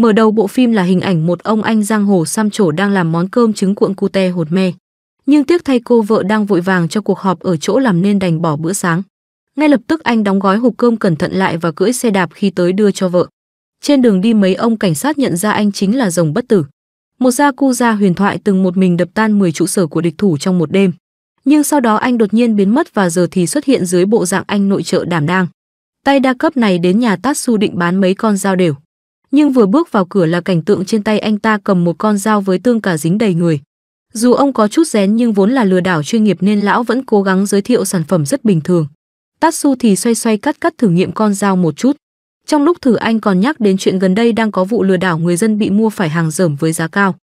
Mở đầu bộ phim là hình ảnh một ông anh giang hồ xăm trổ đang làm món cơm trứng cuộn cute hột me. Nhưng tiếc thay cô vợ đang vội vàng cho cuộc họp ở chỗ làm nên đành bỏ bữa sáng. Ngay lập tức anh đóng gói hộp cơm cẩn thận lại và cưỡi xe đạp khi tới đưa cho vợ. Trên đường đi mấy ông cảnh sát nhận ra anh chính là rồng bất tử. Một gia cu gia huyền thoại từng một mình đập tan 10 trụ sở của địch thủ trong một đêm. Nhưng sau đó anh đột nhiên biến mất và giờ thì xuất hiện dưới bộ dạng anh nội trợ đảm đang. Tay đa cấp này đến nhà Tatsu định bán mấy con dao đều nhưng vừa bước vào cửa là cảnh tượng trên tay anh ta cầm một con dao với tương cả dính đầy người. Dù ông có chút rén nhưng vốn là lừa đảo chuyên nghiệp nên lão vẫn cố gắng giới thiệu sản phẩm rất bình thường. Tatsu thì xoay xoay cắt cắt thử nghiệm con dao một chút. Trong lúc thử anh còn nhắc đến chuyện gần đây đang có vụ lừa đảo người dân bị mua phải hàng dởm với giá cao.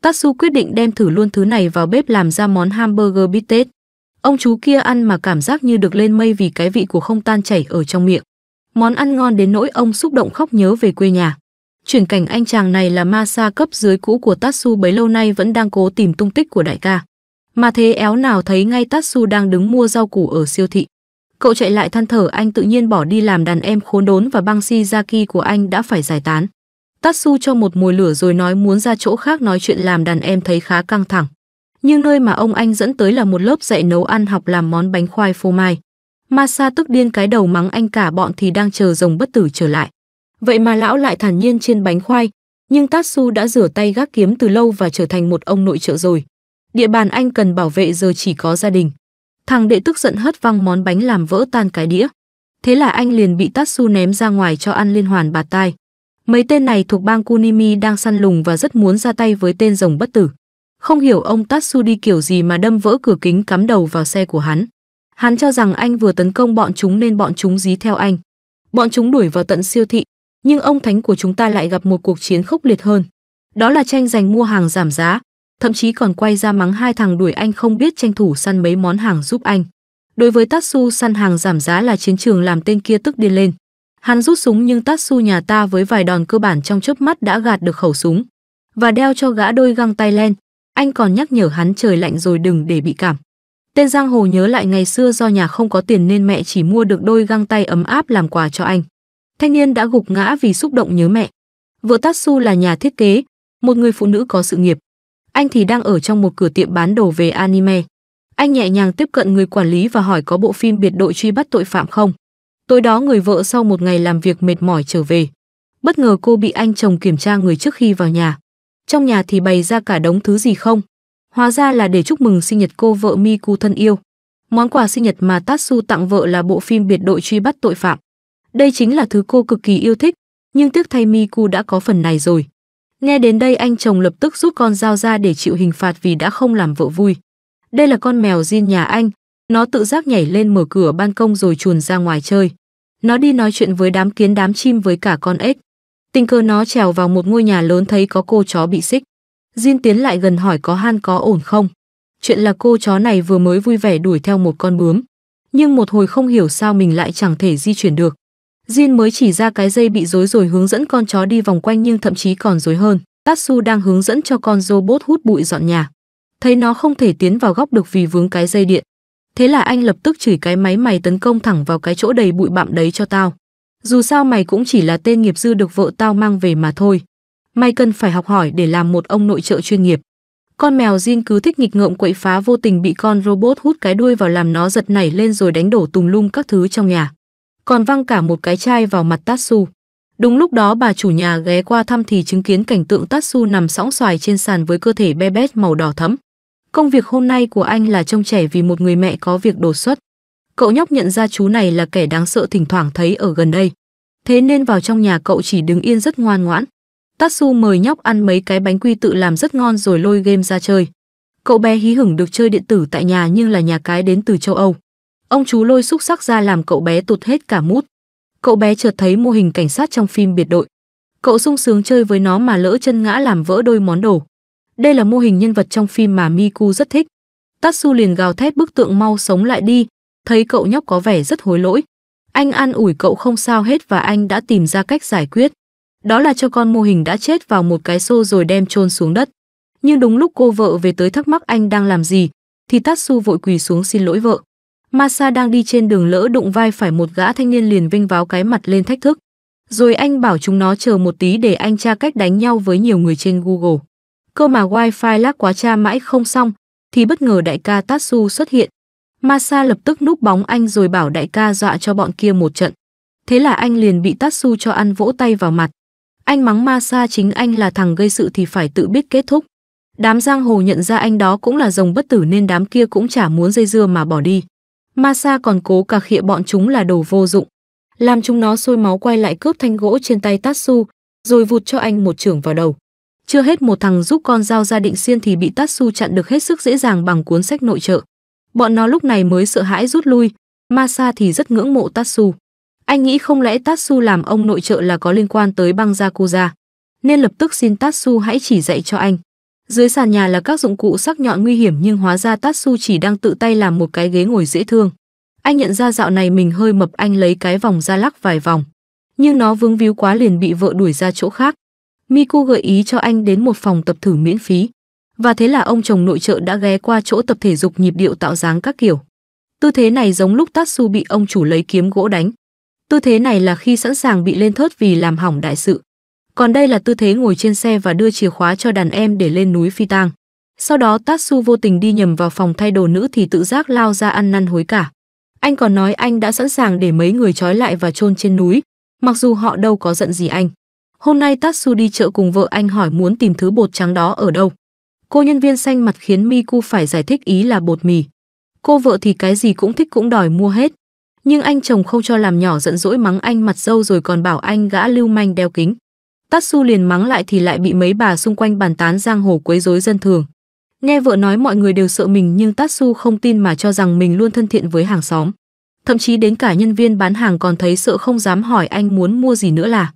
Tatsu quyết định đem thử luôn thứ này vào bếp làm ra món hamburger bít tết. Ông chú kia ăn mà cảm giác như được lên mây vì cái vị của không tan chảy ở trong miệng. Món ăn ngon đến nỗi ông xúc động khóc nhớ về quê nhà. Chuyển cảnh anh chàng này là ma sa cấp dưới cũ của Tatsu bấy lâu nay vẫn đang cố tìm tung tích của đại ca. Mà thế éo nào thấy ngay Tatsu đang đứng mua rau củ ở siêu thị. Cậu chạy lại than thở anh tự nhiên bỏ đi làm đàn em khốn đốn và băng Shizaki của anh đã phải giải tán. Tatsu cho một mùi lửa rồi nói muốn ra chỗ khác nói chuyện làm đàn em thấy khá căng thẳng. Nhưng nơi mà ông anh dẫn tới là một lớp dạy nấu ăn học làm món bánh khoai phô mai. Masa tức điên cái đầu mắng anh cả bọn thì đang chờ rồng bất tử trở lại. Vậy mà lão lại thản nhiên trên bánh khoai, nhưng Tatsu đã rửa tay gác kiếm từ lâu và trở thành một ông nội trợ rồi. Địa bàn anh cần bảo vệ giờ chỉ có gia đình. Thằng đệ tức giận hất văng món bánh làm vỡ tan cái đĩa. Thế là anh liền bị Tatsu ném ra ngoài cho ăn liên hoàn bạt tai. Mấy tên này thuộc bang Kunimi đang săn lùng và rất muốn ra tay với tên rồng bất tử. Không hiểu ông Tatsu đi kiểu gì mà đâm vỡ cửa kính cắm đầu vào xe của hắn. Hắn cho rằng anh vừa tấn công bọn chúng nên bọn chúng dí theo anh. Bọn chúng đuổi vào tận siêu thị, nhưng ông thánh của chúng ta lại gặp một cuộc chiến khốc liệt hơn. Đó là tranh giành mua hàng giảm giá, thậm chí còn quay ra mắng hai thằng đuổi anh không biết tranh thủ săn mấy món hàng giúp anh. Đối với Tatsu săn hàng giảm giá là chiến trường làm tên kia tức điên lên. Hắn rút súng nhưng Tatsu nhà ta với vài đòn cơ bản trong chớp mắt đã gạt được khẩu súng và đeo cho gã đôi găng tay len. Anh còn nhắc nhở hắn trời lạnh rồi đừng để bị cảm. Tên giang hồ nhớ lại ngày xưa do nhà không có tiền nên mẹ chỉ mua được đôi găng tay ấm áp làm quà cho anh thanh niên đã gục ngã vì xúc động nhớ mẹ. Vợ Tatsu là nhà thiết kế, một người phụ nữ có sự nghiệp. Anh thì đang ở trong một cửa tiệm bán đồ về anime. Anh nhẹ nhàng tiếp cận người quản lý và hỏi có bộ phim biệt đội truy bắt tội phạm không. Tối đó người vợ sau một ngày làm việc mệt mỏi trở về. Bất ngờ cô bị anh chồng kiểm tra người trước khi vào nhà. Trong nhà thì bày ra cả đống thứ gì không. Hóa ra là để chúc mừng sinh nhật cô vợ Miku thân yêu. Món quà sinh nhật mà Tatsu tặng vợ là bộ phim biệt đội truy bắt tội phạm. Đây chính là thứ cô cực kỳ yêu thích, nhưng tiếc thay Miku đã có phần này rồi. Nghe đến đây anh chồng lập tức rút con dao ra để chịu hình phạt vì đã không làm vợ vui. Đây là con mèo Jin nhà anh, nó tự giác nhảy lên mở cửa ban công rồi chuồn ra ngoài chơi. Nó đi nói chuyện với đám kiến đám chim với cả con ếch. Tình cờ nó trèo vào một ngôi nhà lớn thấy có cô chó bị xích. Jin tiến lại gần hỏi có Han có ổn không. Chuyện là cô chó này vừa mới vui vẻ đuổi theo một con bướm. Nhưng một hồi không hiểu sao mình lại chẳng thể di chuyển được. Jin mới chỉ ra cái dây bị rối rồi hướng dẫn con chó đi vòng quanh nhưng thậm chí còn rối hơn. Tatsu đang hướng dẫn cho con robot hút bụi dọn nhà. Thấy nó không thể tiến vào góc được vì vướng cái dây điện. Thế là anh lập tức chửi cái máy mày tấn công thẳng vào cái chỗ đầy bụi bặm đấy cho tao. Dù sao mày cũng chỉ là tên nghiệp dư được vợ tao mang về mà thôi. Mày cần phải học hỏi để làm một ông nội trợ chuyên nghiệp. Con mèo Jin cứ thích nghịch ngợm quậy phá vô tình bị con robot hút cái đuôi vào làm nó giật nảy lên rồi đánh đổ tùng lum các thứ trong nhà còn văng cả một cái chai vào mặt Tatsu. Đúng lúc đó bà chủ nhà ghé qua thăm thì chứng kiến cảnh tượng Tatsu nằm sõng xoài trên sàn với cơ thể be bét màu đỏ thẫm. Công việc hôm nay của anh là trông trẻ vì một người mẹ có việc đột xuất. Cậu nhóc nhận ra chú này là kẻ đáng sợ thỉnh thoảng thấy ở gần đây. Thế nên vào trong nhà cậu chỉ đứng yên rất ngoan ngoãn. Tatsu mời nhóc ăn mấy cái bánh quy tự làm rất ngon rồi lôi game ra chơi. Cậu bé hí hửng được chơi điện tử tại nhà nhưng là nhà cái đến từ châu Âu. Ông chú lôi xúc sắc ra làm cậu bé tụt hết cả mút. Cậu bé chợt thấy mô hình cảnh sát trong phim biệt đội. Cậu sung sướng chơi với nó mà lỡ chân ngã làm vỡ đôi món đồ. Đây là mô hình nhân vật trong phim mà Miku rất thích. Tatsu liền gào thét bức tượng mau sống lại đi, thấy cậu nhóc có vẻ rất hối lỗi. Anh an ủi cậu không sao hết và anh đã tìm ra cách giải quyết. Đó là cho con mô hình đã chết vào một cái xô rồi đem chôn xuống đất. Nhưng đúng lúc cô vợ về tới thắc mắc anh đang làm gì, thì Tatsu vội quỳ xuống xin lỗi vợ. Masa đang đi trên đường lỡ đụng vai phải một gã thanh niên liền vinh váo cái mặt lên thách thức. Rồi anh bảo chúng nó chờ một tí để anh tra cách đánh nhau với nhiều người trên Google. Cơ mà wifi lag quá tra mãi không xong, thì bất ngờ đại ca Tatsu xuất hiện. Masa lập tức núp bóng anh rồi bảo đại ca dọa cho bọn kia một trận. Thế là anh liền bị Tatsu cho ăn vỗ tay vào mặt. Anh mắng Masa chính anh là thằng gây sự thì phải tự biết kết thúc. Đám giang hồ nhận ra anh đó cũng là rồng bất tử nên đám kia cũng chả muốn dây dưa mà bỏ đi. Masa còn cố cả khịa bọn chúng là đồ vô dụng. Làm chúng nó sôi máu quay lại cướp thanh gỗ trên tay Tatsu, rồi vụt cho anh một chưởng vào đầu. Chưa hết một thằng giúp con dao ra định xiên thì bị Tatsu chặn được hết sức dễ dàng bằng cuốn sách nội trợ. Bọn nó lúc này mới sợ hãi rút lui, Masa thì rất ngưỡng mộ Tatsu. Anh nghĩ không lẽ Tatsu làm ông nội trợ là có liên quan tới băng Yakuza, nên lập tức xin Tatsu hãy chỉ dạy cho anh. Dưới sàn nhà là các dụng cụ sắc nhọn nguy hiểm nhưng hóa ra Tatsu chỉ đang tự tay làm một cái ghế ngồi dễ thương. Anh nhận ra dạo này mình hơi mập anh lấy cái vòng ra lắc vài vòng. Nhưng nó vướng víu quá liền bị vợ đuổi ra chỗ khác. Miku gợi ý cho anh đến một phòng tập thử miễn phí. Và thế là ông chồng nội trợ đã ghé qua chỗ tập thể dục nhịp điệu tạo dáng các kiểu. Tư thế này giống lúc Tatsu bị ông chủ lấy kiếm gỗ đánh. Tư thế này là khi sẵn sàng bị lên thớt vì làm hỏng đại sự còn đây là tư thế ngồi trên xe và đưa chìa khóa cho đàn em để lên núi phi tang. Sau đó Tatsu vô tình đi nhầm vào phòng thay đồ nữ thì tự giác lao ra ăn năn hối cả. Anh còn nói anh đã sẵn sàng để mấy người trói lại và chôn trên núi, mặc dù họ đâu có giận gì anh. Hôm nay Tatsu đi chợ cùng vợ anh hỏi muốn tìm thứ bột trắng đó ở đâu. Cô nhân viên xanh mặt khiến Miku phải giải thích ý là bột mì. Cô vợ thì cái gì cũng thích cũng đòi mua hết. Nhưng anh chồng không cho làm nhỏ giận dỗi mắng anh mặt dâu rồi còn bảo anh gã lưu manh đeo kính. Tatsu liền mắng lại thì lại bị mấy bà xung quanh bàn tán giang hồ quấy rối dân thường. Nghe vợ nói mọi người đều sợ mình nhưng Tatsu không tin mà cho rằng mình luôn thân thiện với hàng xóm. Thậm chí đến cả nhân viên bán hàng còn thấy sợ không dám hỏi anh muốn mua gì nữa là.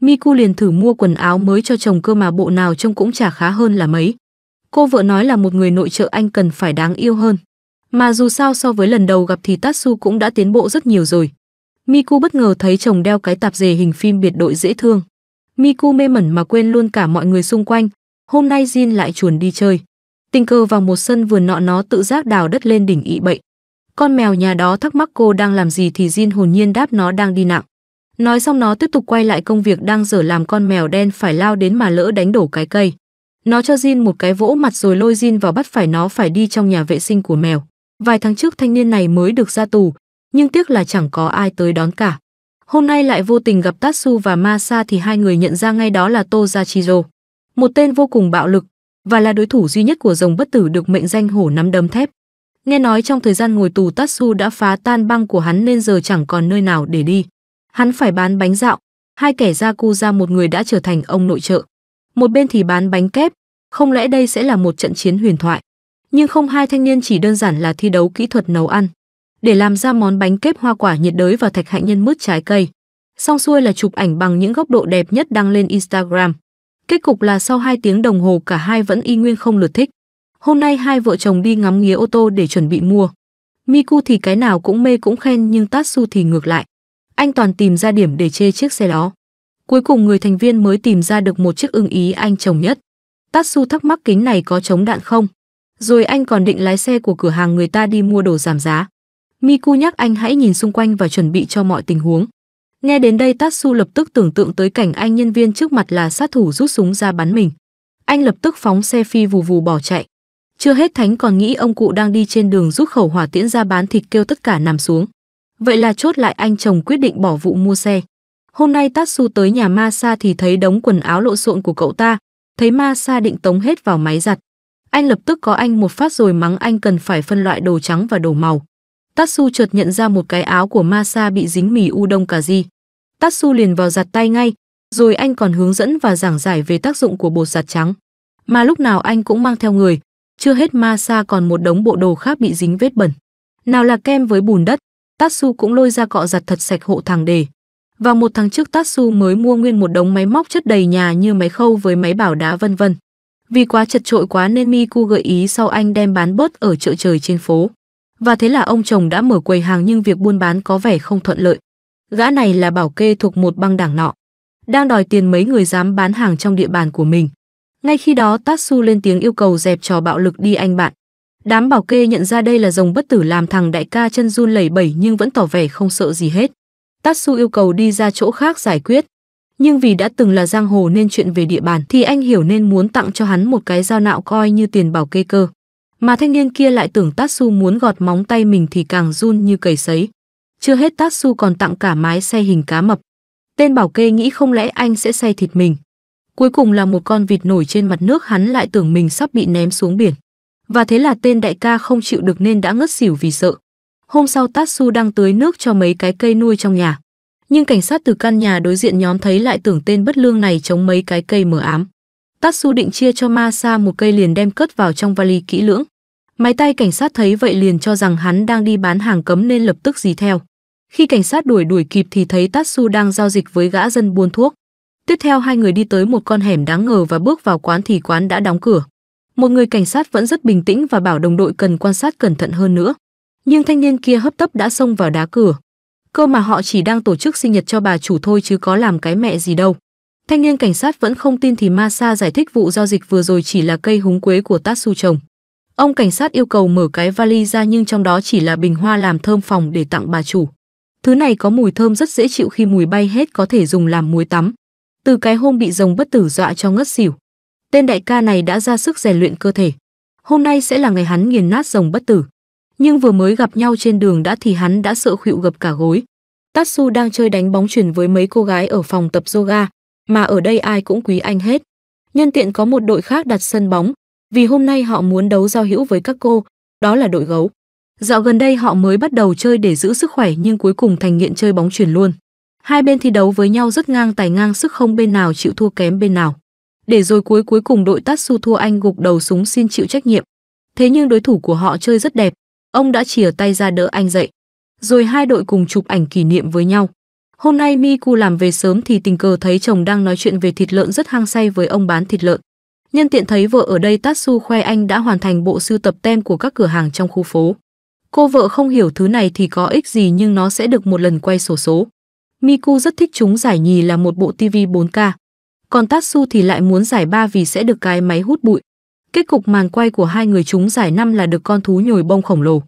Miku liền thử mua quần áo mới cho chồng cơ mà bộ nào trông cũng chả khá hơn là mấy. Cô vợ nói là một người nội trợ anh cần phải đáng yêu hơn. Mà dù sao so với lần đầu gặp thì Tatsu cũng đã tiến bộ rất nhiều rồi. Miku bất ngờ thấy chồng đeo cái tạp dề hình phim biệt đội dễ thương. Miku mê mẩn mà quên luôn cả mọi người xung quanh. Hôm nay Jin lại chuồn đi chơi. Tình cờ vào một sân vườn nọ nó tự giác đào đất lên đỉnh ị bậy. Con mèo nhà đó thắc mắc cô đang làm gì thì Jin hồn nhiên đáp nó đang đi nặng. Nói xong nó tiếp tục quay lại công việc đang dở làm con mèo đen phải lao đến mà lỡ đánh đổ cái cây. Nó cho Jin một cái vỗ mặt rồi lôi Jin vào bắt phải nó phải đi trong nhà vệ sinh của mèo. Vài tháng trước thanh niên này mới được ra tù, nhưng tiếc là chẳng có ai tới đón cả. Hôm nay lại vô tình gặp Tatsu và Masa thì hai người nhận ra ngay đó là Tozachizo, một tên vô cùng bạo lực và là đối thủ duy nhất của rồng bất tử được mệnh danh hổ nắm đấm thép. Nghe nói trong thời gian ngồi tù Tatsu đã phá tan băng của hắn nên giờ chẳng còn nơi nào để đi. Hắn phải bán bánh dạo, hai kẻ Yakuza một người đã trở thành ông nội trợ. Một bên thì bán bánh kép, không lẽ đây sẽ là một trận chiến huyền thoại. Nhưng không hai thanh niên chỉ đơn giản là thi đấu kỹ thuật nấu ăn để làm ra món bánh kép hoa quả nhiệt đới và thạch hạnh nhân mứt trái cây. Xong xuôi là chụp ảnh bằng những góc độ đẹp nhất đăng lên Instagram. Kết cục là sau 2 tiếng đồng hồ cả hai vẫn y nguyên không lượt thích. Hôm nay hai vợ chồng đi ngắm nghía ô tô để chuẩn bị mua. Miku thì cái nào cũng mê cũng khen nhưng Tatsu thì ngược lại. Anh toàn tìm ra điểm để chê chiếc xe đó. Cuối cùng người thành viên mới tìm ra được một chiếc ưng ý anh chồng nhất. Tatsu thắc mắc kính này có chống đạn không? Rồi anh còn định lái xe của cửa hàng người ta đi mua đồ giảm giá. Miku nhắc anh hãy nhìn xung quanh và chuẩn bị cho mọi tình huống. Nghe đến đây Tatsu lập tức tưởng tượng tới cảnh anh nhân viên trước mặt là sát thủ rút súng ra bắn mình. Anh lập tức phóng xe phi vù vù bỏ chạy. Chưa hết thánh còn nghĩ ông cụ đang đi trên đường rút khẩu hỏa tiễn ra bán thịt kêu tất cả nằm xuống. Vậy là chốt lại anh chồng quyết định bỏ vụ mua xe. Hôm nay Tatsu tới nhà Masa thì thấy đống quần áo lộn xộn của cậu ta, thấy Masa định tống hết vào máy giặt. Anh lập tức có anh một phát rồi mắng anh cần phải phân loại đồ trắng và đồ màu. Tatsu chợt nhận ra một cái áo của Masa bị dính mì udon đông cà ri. Tatsu liền vào giặt tay ngay, rồi anh còn hướng dẫn và giảng giải về tác dụng của bột giặt trắng. Mà lúc nào anh cũng mang theo người, chưa hết Masa còn một đống bộ đồ khác bị dính vết bẩn. Nào là kem với bùn đất, Tatsu cũng lôi ra cọ giặt thật sạch hộ thằng đề. Và một tháng trước Tatsu mới mua nguyên một đống máy móc chất đầy nhà như máy khâu với máy bảo đá vân vân. Vì quá chật trội quá nên Miku gợi ý sau anh đem bán bớt ở chợ trời trên phố và thế là ông chồng đã mở quầy hàng nhưng việc buôn bán có vẻ không thuận lợi. Gã này là bảo kê thuộc một băng đảng nọ, đang đòi tiền mấy người dám bán hàng trong địa bàn của mình. Ngay khi đó Tatsu lên tiếng yêu cầu dẹp trò bạo lực đi anh bạn. Đám bảo kê nhận ra đây là rồng bất tử làm thằng đại ca chân run lẩy bẩy nhưng vẫn tỏ vẻ không sợ gì hết. Tatsu yêu cầu đi ra chỗ khác giải quyết. Nhưng vì đã từng là giang hồ nên chuyện về địa bàn thì anh hiểu nên muốn tặng cho hắn một cái dao nạo coi như tiền bảo kê cơ. Mà thanh niên kia lại tưởng Tatsu muốn gọt móng tay mình thì càng run như cầy sấy. Chưa hết Tatsu còn tặng cả mái xe hình cá mập. Tên bảo kê nghĩ không lẽ anh sẽ xay thịt mình. Cuối cùng là một con vịt nổi trên mặt nước hắn lại tưởng mình sắp bị ném xuống biển. Và thế là tên đại ca không chịu được nên đã ngất xỉu vì sợ. Hôm sau Tatsu đang tưới nước cho mấy cái cây nuôi trong nhà. Nhưng cảnh sát từ căn nhà đối diện nhóm thấy lại tưởng tên bất lương này chống mấy cái cây mờ ám. Tatsu định chia cho Masa một cây liền đem cất vào trong vali kỹ lưỡng. Máy tay cảnh sát thấy vậy liền cho rằng hắn đang đi bán hàng cấm nên lập tức dí theo. Khi cảnh sát đuổi đuổi kịp thì thấy Tatsu đang giao dịch với gã dân buôn thuốc. Tiếp theo hai người đi tới một con hẻm đáng ngờ và bước vào quán thì quán đã đóng cửa. Một người cảnh sát vẫn rất bình tĩnh và bảo đồng đội cần quan sát cẩn thận hơn nữa. Nhưng thanh niên kia hấp tấp đã xông vào đá cửa. Cơ mà họ chỉ đang tổ chức sinh nhật cho bà chủ thôi chứ có làm cái mẹ gì đâu. Thanh niên cảnh sát vẫn không tin thì Masa giải thích vụ giao dịch vừa rồi chỉ là cây húng quế của Tatsu trồng. Ông cảnh sát yêu cầu mở cái vali ra nhưng trong đó chỉ là bình hoa làm thơm phòng để tặng bà chủ. Thứ này có mùi thơm rất dễ chịu khi mùi bay hết có thể dùng làm muối tắm. Từ cái hôm bị rồng bất tử dọa cho ngất xỉu. Tên đại ca này đã ra sức rèn luyện cơ thể. Hôm nay sẽ là ngày hắn nghiền nát rồng bất tử. Nhưng vừa mới gặp nhau trên đường đã thì hắn đã sợ khuỵu gập cả gối. Tatsu đang chơi đánh bóng chuyển với mấy cô gái ở phòng tập yoga, mà ở đây ai cũng quý anh hết. Nhân tiện có một đội khác đặt sân bóng, vì hôm nay họ muốn đấu giao hữu với các cô, đó là đội gấu. Dạo gần đây họ mới bắt đầu chơi để giữ sức khỏe nhưng cuối cùng thành nghiện chơi bóng chuyền luôn. Hai bên thi đấu với nhau rất ngang tài ngang sức không bên nào chịu thua kém bên nào. Để rồi cuối cuối cùng đội Tatsu thua anh gục đầu súng xin chịu trách nhiệm. Thế nhưng đối thủ của họ chơi rất đẹp, ông đã chìa tay ra đỡ anh dậy. Rồi hai đội cùng chụp ảnh kỷ niệm với nhau. Hôm nay Miku làm về sớm thì tình cờ thấy chồng đang nói chuyện về thịt lợn rất hăng say với ông bán thịt lợn. Nhân tiện thấy vợ ở đây Tatsu khoe anh đã hoàn thành bộ sưu tập tem của các cửa hàng trong khu phố. Cô vợ không hiểu thứ này thì có ích gì nhưng nó sẽ được một lần quay sổ số. Miku rất thích chúng giải nhì là một bộ TV 4K. Còn Tatsu thì lại muốn giải ba vì sẽ được cái máy hút bụi. Kết cục màn quay của hai người chúng giải năm là được con thú nhồi bông khổng lồ.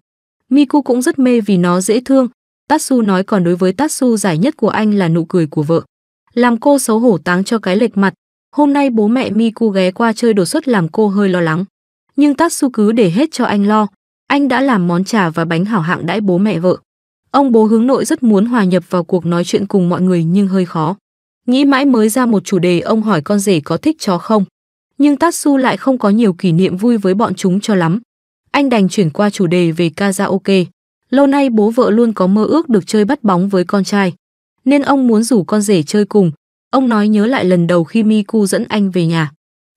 Miku cũng rất mê vì nó dễ thương. Tatsu nói còn đối với Tatsu giải nhất của anh là nụ cười của vợ. Làm cô xấu hổ táng cho cái lệch mặt, Hôm nay bố mẹ Miku ghé qua chơi đột xuất làm cô hơi lo lắng. Nhưng Tatsu cứ để hết cho anh lo. Anh đã làm món trà và bánh hảo hạng đãi bố mẹ vợ. Ông bố hướng nội rất muốn hòa nhập vào cuộc nói chuyện cùng mọi người nhưng hơi khó. Nghĩ mãi mới ra một chủ đề ông hỏi con rể có thích chó không. Nhưng Tatsu lại không có nhiều kỷ niệm vui với bọn chúng cho lắm. Anh đành chuyển qua chủ đề về karaoke. Lâu nay bố vợ luôn có mơ ước được chơi bắt bóng với con trai. Nên ông muốn rủ con rể chơi cùng, Ông nói nhớ lại lần đầu khi Miku dẫn anh về nhà.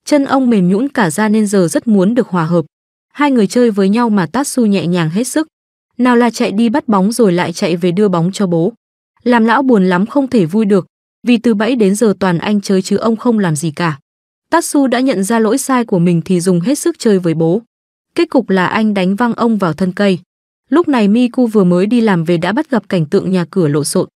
Chân ông mềm nhũn cả ra nên giờ rất muốn được hòa hợp. Hai người chơi với nhau mà Tatsu nhẹ nhàng hết sức. Nào là chạy đi bắt bóng rồi lại chạy về đưa bóng cho bố. Làm lão buồn lắm không thể vui được, vì từ bẫy đến giờ toàn anh chơi chứ ông không làm gì cả. Tatsu đã nhận ra lỗi sai của mình thì dùng hết sức chơi với bố. Kết cục là anh đánh văng ông vào thân cây. Lúc này Miku vừa mới đi làm về đã bắt gặp cảnh tượng nhà cửa lộn xộn.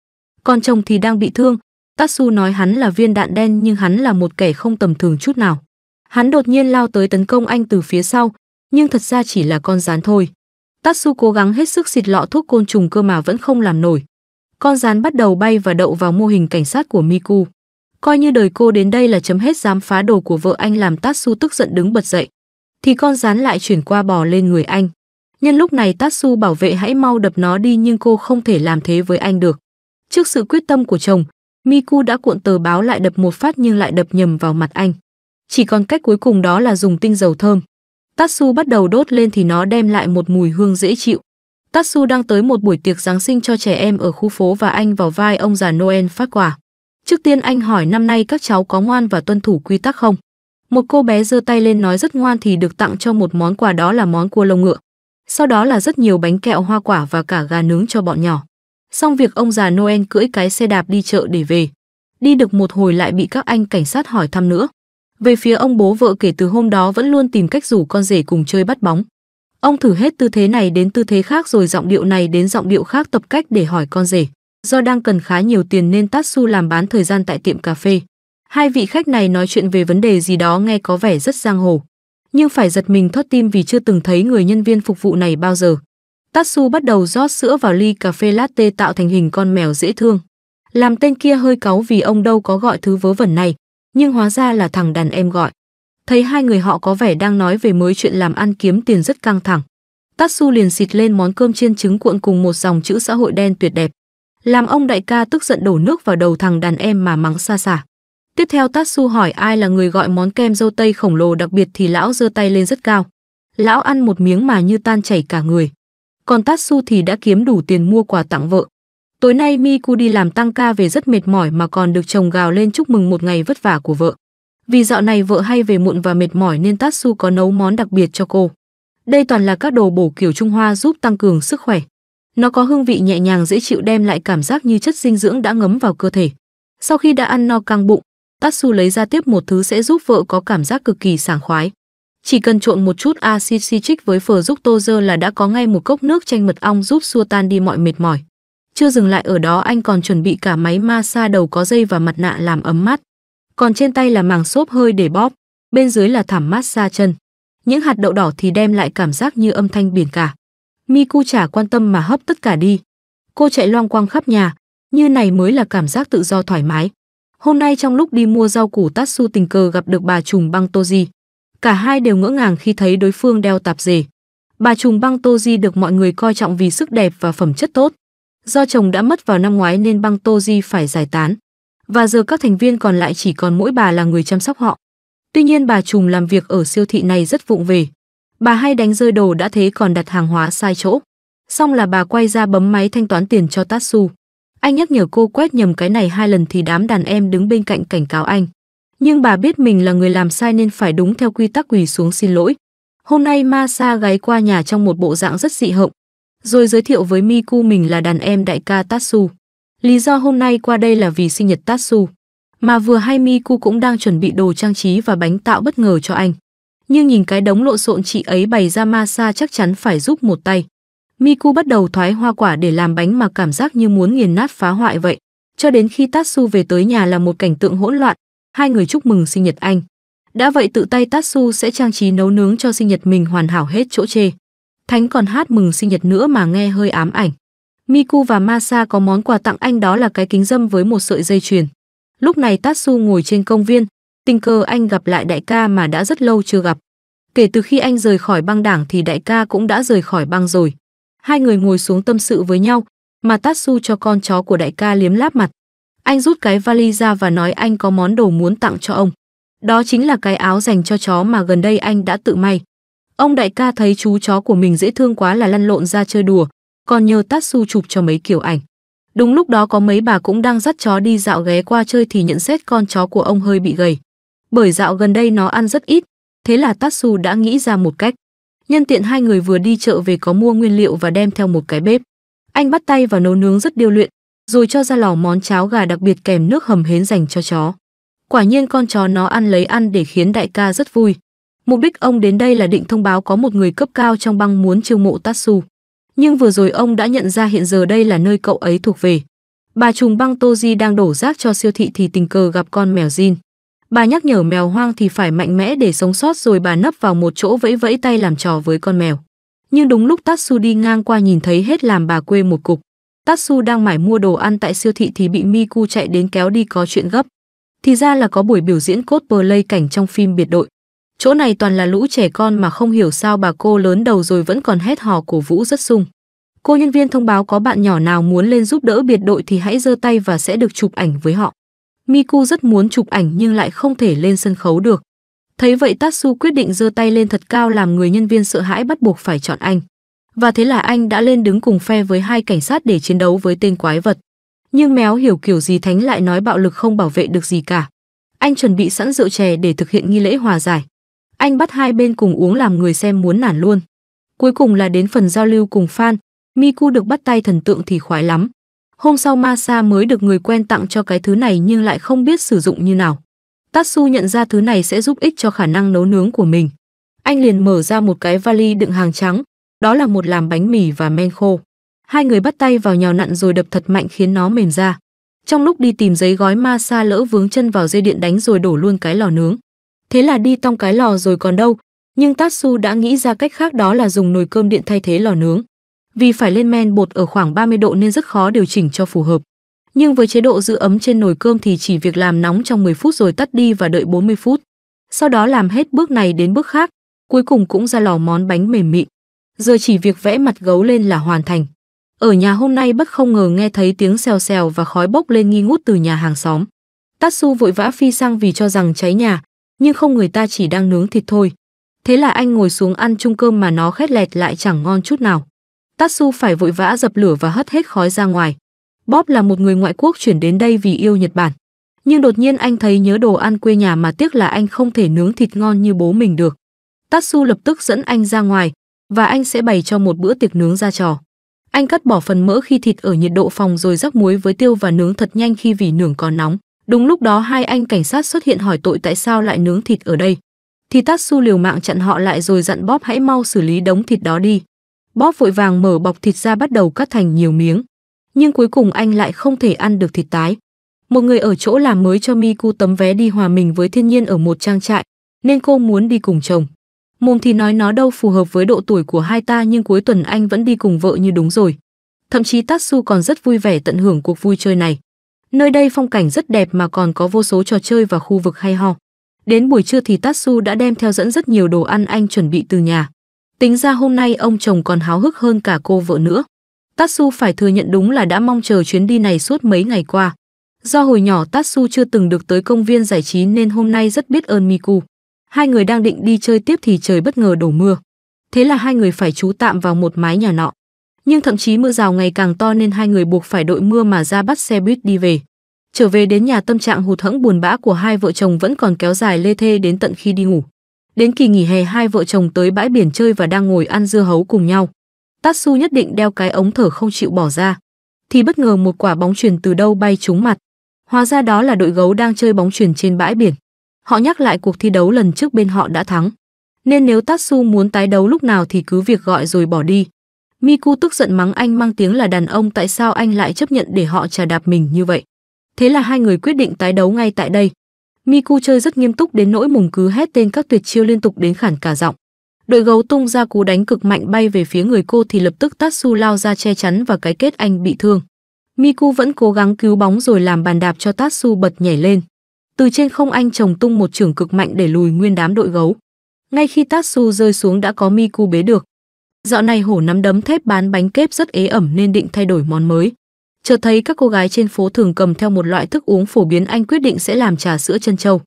Còn chồng thì đang bị thương, Tatsu nói hắn là viên đạn đen nhưng hắn là một kẻ không tầm thường chút nào. Hắn đột nhiên lao tới tấn công anh từ phía sau, nhưng thật ra chỉ là con rán thôi. Tatsu cố gắng hết sức xịt lọ thuốc côn trùng cơ mà vẫn không làm nổi. Con rán bắt đầu bay và đậu vào mô hình cảnh sát của Miku. Coi như đời cô đến đây là chấm hết dám phá đồ của vợ anh làm Tatsu tức giận đứng bật dậy. Thì con rán lại chuyển qua bò lên người anh. Nhân lúc này Tatsu bảo vệ hãy mau đập nó đi nhưng cô không thể làm thế với anh được. Trước sự quyết tâm của chồng, Miku đã cuộn tờ báo lại đập một phát nhưng lại đập nhầm vào mặt anh. Chỉ còn cách cuối cùng đó là dùng tinh dầu thơm. Tatsu bắt đầu đốt lên thì nó đem lại một mùi hương dễ chịu. Tatsu đang tới một buổi tiệc Giáng sinh cho trẻ em ở khu phố và anh vào vai ông già Noel phát quà. Trước tiên anh hỏi năm nay các cháu có ngoan và tuân thủ quy tắc không? Một cô bé giơ tay lên nói rất ngoan thì được tặng cho một món quà đó là món cua lông ngựa. Sau đó là rất nhiều bánh kẹo hoa quả và cả gà nướng cho bọn nhỏ. Xong việc ông già Noel cưỡi cái xe đạp đi chợ để về. Đi được một hồi lại bị các anh cảnh sát hỏi thăm nữa. Về phía ông bố vợ kể từ hôm đó vẫn luôn tìm cách rủ con rể cùng chơi bắt bóng. Ông thử hết tư thế này đến tư thế khác rồi giọng điệu này đến giọng điệu khác tập cách để hỏi con rể. Do đang cần khá nhiều tiền nên Tatsu làm bán thời gian tại tiệm cà phê. Hai vị khách này nói chuyện về vấn đề gì đó nghe có vẻ rất giang hồ. Nhưng phải giật mình thoát tim vì chưa từng thấy người nhân viên phục vụ này bao giờ. Tatsu bắt đầu rót sữa vào ly cà phê latte tạo thành hình con mèo dễ thương. Làm tên kia hơi cáu vì ông đâu có gọi thứ vớ vẩn này, nhưng hóa ra là thằng đàn em gọi. Thấy hai người họ có vẻ đang nói về mới chuyện làm ăn kiếm tiền rất căng thẳng. Tatsu liền xịt lên món cơm chiên trứng cuộn cùng một dòng chữ xã hội đen tuyệt đẹp. Làm ông đại ca tức giận đổ nước vào đầu thằng đàn em mà mắng xa xả. Tiếp theo Tatsu hỏi ai là người gọi món kem dâu tây khổng lồ đặc biệt thì lão giơ tay lên rất cao. Lão ăn một miếng mà như tan chảy cả người còn Tatsu thì đã kiếm đủ tiền mua quà tặng vợ. Tối nay Miku đi làm tăng ca về rất mệt mỏi mà còn được chồng gào lên chúc mừng một ngày vất vả của vợ. Vì dạo này vợ hay về muộn và mệt mỏi nên Tatsu có nấu món đặc biệt cho cô. Đây toàn là các đồ bổ kiểu Trung Hoa giúp tăng cường sức khỏe. Nó có hương vị nhẹ nhàng dễ chịu đem lại cảm giác như chất dinh dưỡng đã ngấm vào cơ thể. Sau khi đã ăn no căng bụng, Tatsu lấy ra tiếp một thứ sẽ giúp vợ có cảm giác cực kỳ sảng khoái. Chỉ cần trộn một chút axit citric với phở giúp tô dơ là đã có ngay một cốc nước chanh mật ong giúp xua tan đi mọi mệt mỏi. Chưa dừng lại ở đó anh còn chuẩn bị cả máy massage đầu có dây và mặt nạ làm ấm mắt. Còn trên tay là màng xốp hơi để bóp, bên dưới là thảm massage chân. Những hạt đậu đỏ thì đem lại cảm giác như âm thanh biển cả. Miku chả quan tâm mà hấp tất cả đi. Cô chạy loang quang khắp nhà, như này mới là cảm giác tự do thoải mái. Hôm nay trong lúc đi mua rau củ Tatsu tình cờ gặp được bà trùng băng Toji. Cả hai đều ngỡ ngàng khi thấy đối phương đeo tạp dề. Bà trùng băng Toji được mọi người coi trọng vì sức đẹp và phẩm chất tốt. Do chồng đã mất vào năm ngoái nên băng Toji phải giải tán. Và giờ các thành viên còn lại chỉ còn mỗi bà là người chăm sóc họ. Tuy nhiên bà trùng làm việc ở siêu thị này rất vụng về. Bà hay đánh rơi đồ đã thế còn đặt hàng hóa sai chỗ. Xong là bà quay ra bấm máy thanh toán tiền cho Tatsu. Anh nhắc nhở cô quét nhầm cái này hai lần thì đám đàn em đứng bên cạnh cảnh cáo anh nhưng bà biết mình là người làm sai nên phải đúng theo quy tắc quỳ xuống xin lỗi. Hôm nay Masa gáy qua nhà trong một bộ dạng rất dị hợm rồi giới thiệu với Miku mình là đàn em đại ca Tatsu. Lý do hôm nay qua đây là vì sinh nhật Tatsu, mà vừa hay Miku cũng đang chuẩn bị đồ trang trí và bánh tạo bất ngờ cho anh. Nhưng nhìn cái đống lộn xộn chị ấy bày ra Masa chắc chắn phải giúp một tay. Miku bắt đầu thoái hoa quả để làm bánh mà cảm giác như muốn nghiền nát phá hoại vậy. Cho đến khi Tatsu về tới nhà là một cảnh tượng hỗn loạn, hai người chúc mừng sinh nhật anh. Đã vậy tự tay Tatsu sẽ trang trí nấu nướng cho sinh nhật mình hoàn hảo hết chỗ chê. Thánh còn hát mừng sinh nhật nữa mà nghe hơi ám ảnh. Miku và Masa có món quà tặng anh đó là cái kính dâm với một sợi dây chuyền. Lúc này Tatsu ngồi trên công viên, tình cờ anh gặp lại đại ca mà đã rất lâu chưa gặp. Kể từ khi anh rời khỏi băng đảng thì đại ca cũng đã rời khỏi băng rồi. Hai người ngồi xuống tâm sự với nhau, mà Tatsu cho con chó của đại ca liếm láp mặt. Anh rút cái vali ra và nói anh có món đồ muốn tặng cho ông. Đó chính là cái áo dành cho chó mà gần đây anh đã tự may. Ông đại ca thấy chú chó của mình dễ thương quá là lăn lộn ra chơi đùa, còn nhờ Tatsu chụp cho mấy kiểu ảnh. Đúng lúc đó có mấy bà cũng đang dắt chó đi dạo ghé qua chơi thì nhận xét con chó của ông hơi bị gầy. Bởi dạo gần đây nó ăn rất ít, thế là Tatsu đã nghĩ ra một cách. Nhân tiện hai người vừa đi chợ về có mua nguyên liệu và đem theo một cái bếp. Anh bắt tay vào nấu nướng rất điêu luyện, rồi cho ra lò món cháo gà đặc biệt kèm nước hầm hến dành cho chó. Quả nhiên con chó nó ăn lấy ăn để khiến đại ca rất vui. Mục đích ông đến đây là định thông báo có một người cấp cao trong băng muốn chiêu mộ Tatsu. Nhưng vừa rồi ông đã nhận ra hiện giờ đây là nơi cậu ấy thuộc về. Bà trùng băng Toji đang đổ rác cho siêu thị thì tình cờ gặp con mèo Jin. Bà nhắc nhở mèo hoang thì phải mạnh mẽ để sống sót rồi bà nấp vào một chỗ vẫy vẫy tay làm trò với con mèo. Nhưng đúng lúc Tatsu đi ngang qua nhìn thấy hết làm bà quê một cục. Tatsu đang mải mua đồ ăn tại siêu thị thì bị Miku chạy đến kéo đi có chuyện gấp. Thì ra là có buổi biểu diễn cosplay cảnh trong phim biệt đội. Chỗ này toàn là lũ trẻ con mà không hiểu sao bà cô lớn đầu rồi vẫn còn hét hò cổ vũ rất sung. Cô nhân viên thông báo có bạn nhỏ nào muốn lên giúp đỡ biệt đội thì hãy giơ tay và sẽ được chụp ảnh với họ. Miku rất muốn chụp ảnh nhưng lại không thể lên sân khấu được. Thấy vậy Tatsu quyết định giơ tay lên thật cao làm người nhân viên sợ hãi bắt buộc phải chọn anh. Và thế là anh đã lên đứng cùng phe với hai cảnh sát để chiến đấu với tên quái vật. Nhưng méo hiểu kiểu gì Thánh lại nói bạo lực không bảo vệ được gì cả. Anh chuẩn bị sẵn rượu chè để thực hiện nghi lễ hòa giải. Anh bắt hai bên cùng uống làm người xem muốn nản luôn. Cuối cùng là đến phần giao lưu cùng fan, Miku được bắt tay thần tượng thì khoái lắm. Hôm sau Masa mới được người quen tặng cho cái thứ này nhưng lại không biết sử dụng như nào. Tatsu nhận ra thứ này sẽ giúp ích cho khả năng nấu nướng của mình. Anh liền mở ra một cái vali đựng hàng trắng, đó là một làm bánh mì và men khô. Hai người bắt tay vào nhào nặn rồi đập thật mạnh khiến nó mềm ra. Trong lúc đi tìm giấy gói ma sa lỡ vướng chân vào dây điện đánh rồi đổ luôn cái lò nướng. Thế là đi tong cái lò rồi còn đâu, nhưng Tatsu đã nghĩ ra cách khác đó là dùng nồi cơm điện thay thế lò nướng. Vì phải lên men bột ở khoảng 30 độ nên rất khó điều chỉnh cho phù hợp. Nhưng với chế độ giữ ấm trên nồi cơm thì chỉ việc làm nóng trong 10 phút rồi tắt đi và đợi 40 phút. Sau đó làm hết bước này đến bước khác, cuối cùng cũng ra lò món bánh mềm mịn giờ chỉ việc vẽ mặt gấu lên là hoàn thành. Ở nhà hôm nay bất không ngờ nghe thấy tiếng xèo xèo và khói bốc lên nghi ngút từ nhà hàng xóm. Tatsu vội vã phi sang vì cho rằng cháy nhà, nhưng không người ta chỉ đang nướng thịt thôi. Thế là anh ngồi xuống ăn chung cơm mà nó khét lẹt lại chẳng ngon chút nào. Tatsu phải vội vã dập lửa và hất hết khói ra ngoài. Bob là một người ngoại quốc chuyển đến đây vì yêu Nhật Bản. Nhưng đột nhiên anh thấy nhớ đồ ăn quê nhà mà tiếc là anh không thể nướng thịt ngon như bố mình được. Tatsu lập tức dẫn anh ra ngoài, và anh sẽ bày cho một bữa tiệc nướng ra trò. Anh cắt bỏ phần mỡ khi thịt ở nhiệt độ phòng rồi rắc muối với tiêu và nướng thật nhanh khi vỉ nướng còn nóng. Đúng lúc đó hai anh cảnh sát xuất hiện hỏi tội tại sao lại nướng thịt ở đây. Thì Tatsu liều mạng chặn họ lại rồi dặn Bob hãy mau xử lý đống thịt đó đi. Bob vội vàng mở bọc thịt ra bắt đầu cắt thành nhiều miếng. Nhưng cuối cùng anh lại không thể ăn được thịt tái. Một người ở chỗ làm mới cho Miku tấm vé đi hòa mình với thiên nhiên ở một trang trại, nên cô muốn đi cùng chồng mồm thì nói nó đâu phù hợp với độ tuổi của hai ta nhưng cuối tuần anh vẫn đi cùng vợ như đúng rồi. Thậm chí Tatsu còn rất vui vẻ tận hưởng cuộc vui chơi này. Nơi đây phong cảnh rất đẹp mà còn có vô số trò chơi và khu vực hay ho. Đến buổi trưa thì Tatsu đã đem theo dẫn rất nhiều đồ ăn anh chuẩn bị từ nhà. Tính ra hôm nay ông chồng còn háo hức hơn cả cô vợ nữa. Tatsu phải thừa nhận đúng là đã mong chờ chuyến đi này suốt mấy ngày qua. Do hồi nhỏ Tatsu chưa từng được tới công viên giải trí nên hôm nay rất biết ơn Miku. Hai người đang định đi chơi tiếp thì trời bất ngờ đổ mưa. Thế là hai người phải trú tạm vào một mái nhà nọ. Nhưng thậm chí mưa rào ngày càng to nên hai người buộc phải đội mưa mà ra bắt xe buýt đi về. Trở về đến nhà tâm trạng hụt hẫng buồn bã của hai vợ chồng vẫn còn kéo dài lê thê đến tận khi đi ngủ. Đến kỳ nghỉ hè hai vợ chồng tới bãi biển chơi và đang ngồi ăn dưa hấu cùng nhau. Tatsu nhất định đeo cái ống thở không chịu bỏ ra. Thì bất ngờ một quả bóng chuyền từ đâu bay trúng mặt. Hóa ra đó là đội gấu đang chơi bóng chuyền trên bãi biển. Họ nhắc lại cuộc thi đấu lần trước bên họ đã thắng. Nên nếu Tatsu muốn tái đấu lúc nào thì cứ việc gọi rồi bỏ đi. Miku tức giận mắng anh mang tiếng là đàn ông tại sao anh lại chấp nhận để họ trà đạp mình như vậy. Thế là hai người quyết định tái đấu ngay tại đây. Miku chơi rất nghiêm túc đến nỗi mùng cứ hét tên các tuyệt chiêu liên tục đến khản cả giọng. Đội gấu tung ra cú đánh cực mạnh bay về phía người cô thì lập tức Tatsu lao ra che chắn và cái kết anh bị thương. Miku vẫn cố gắng cứu bóng rồi làm bàn đạp cho Tatsu bật nhảy lên. Từ trên không anh chồng tung một trường cực mạnh để lùi nguyên đám đội gấu. Ngay khi Tatsu rơi xuống đã có Miku bế được. Dạo này hổ nắm đấm thép bán bánh kép rất ế ẩm nên định thay đổi món mới. Chợt thấy các cô gái trên phố thường cầm theo một loại thức uống phổ biến anh quyết định sẽ làm trà sữa chân trâu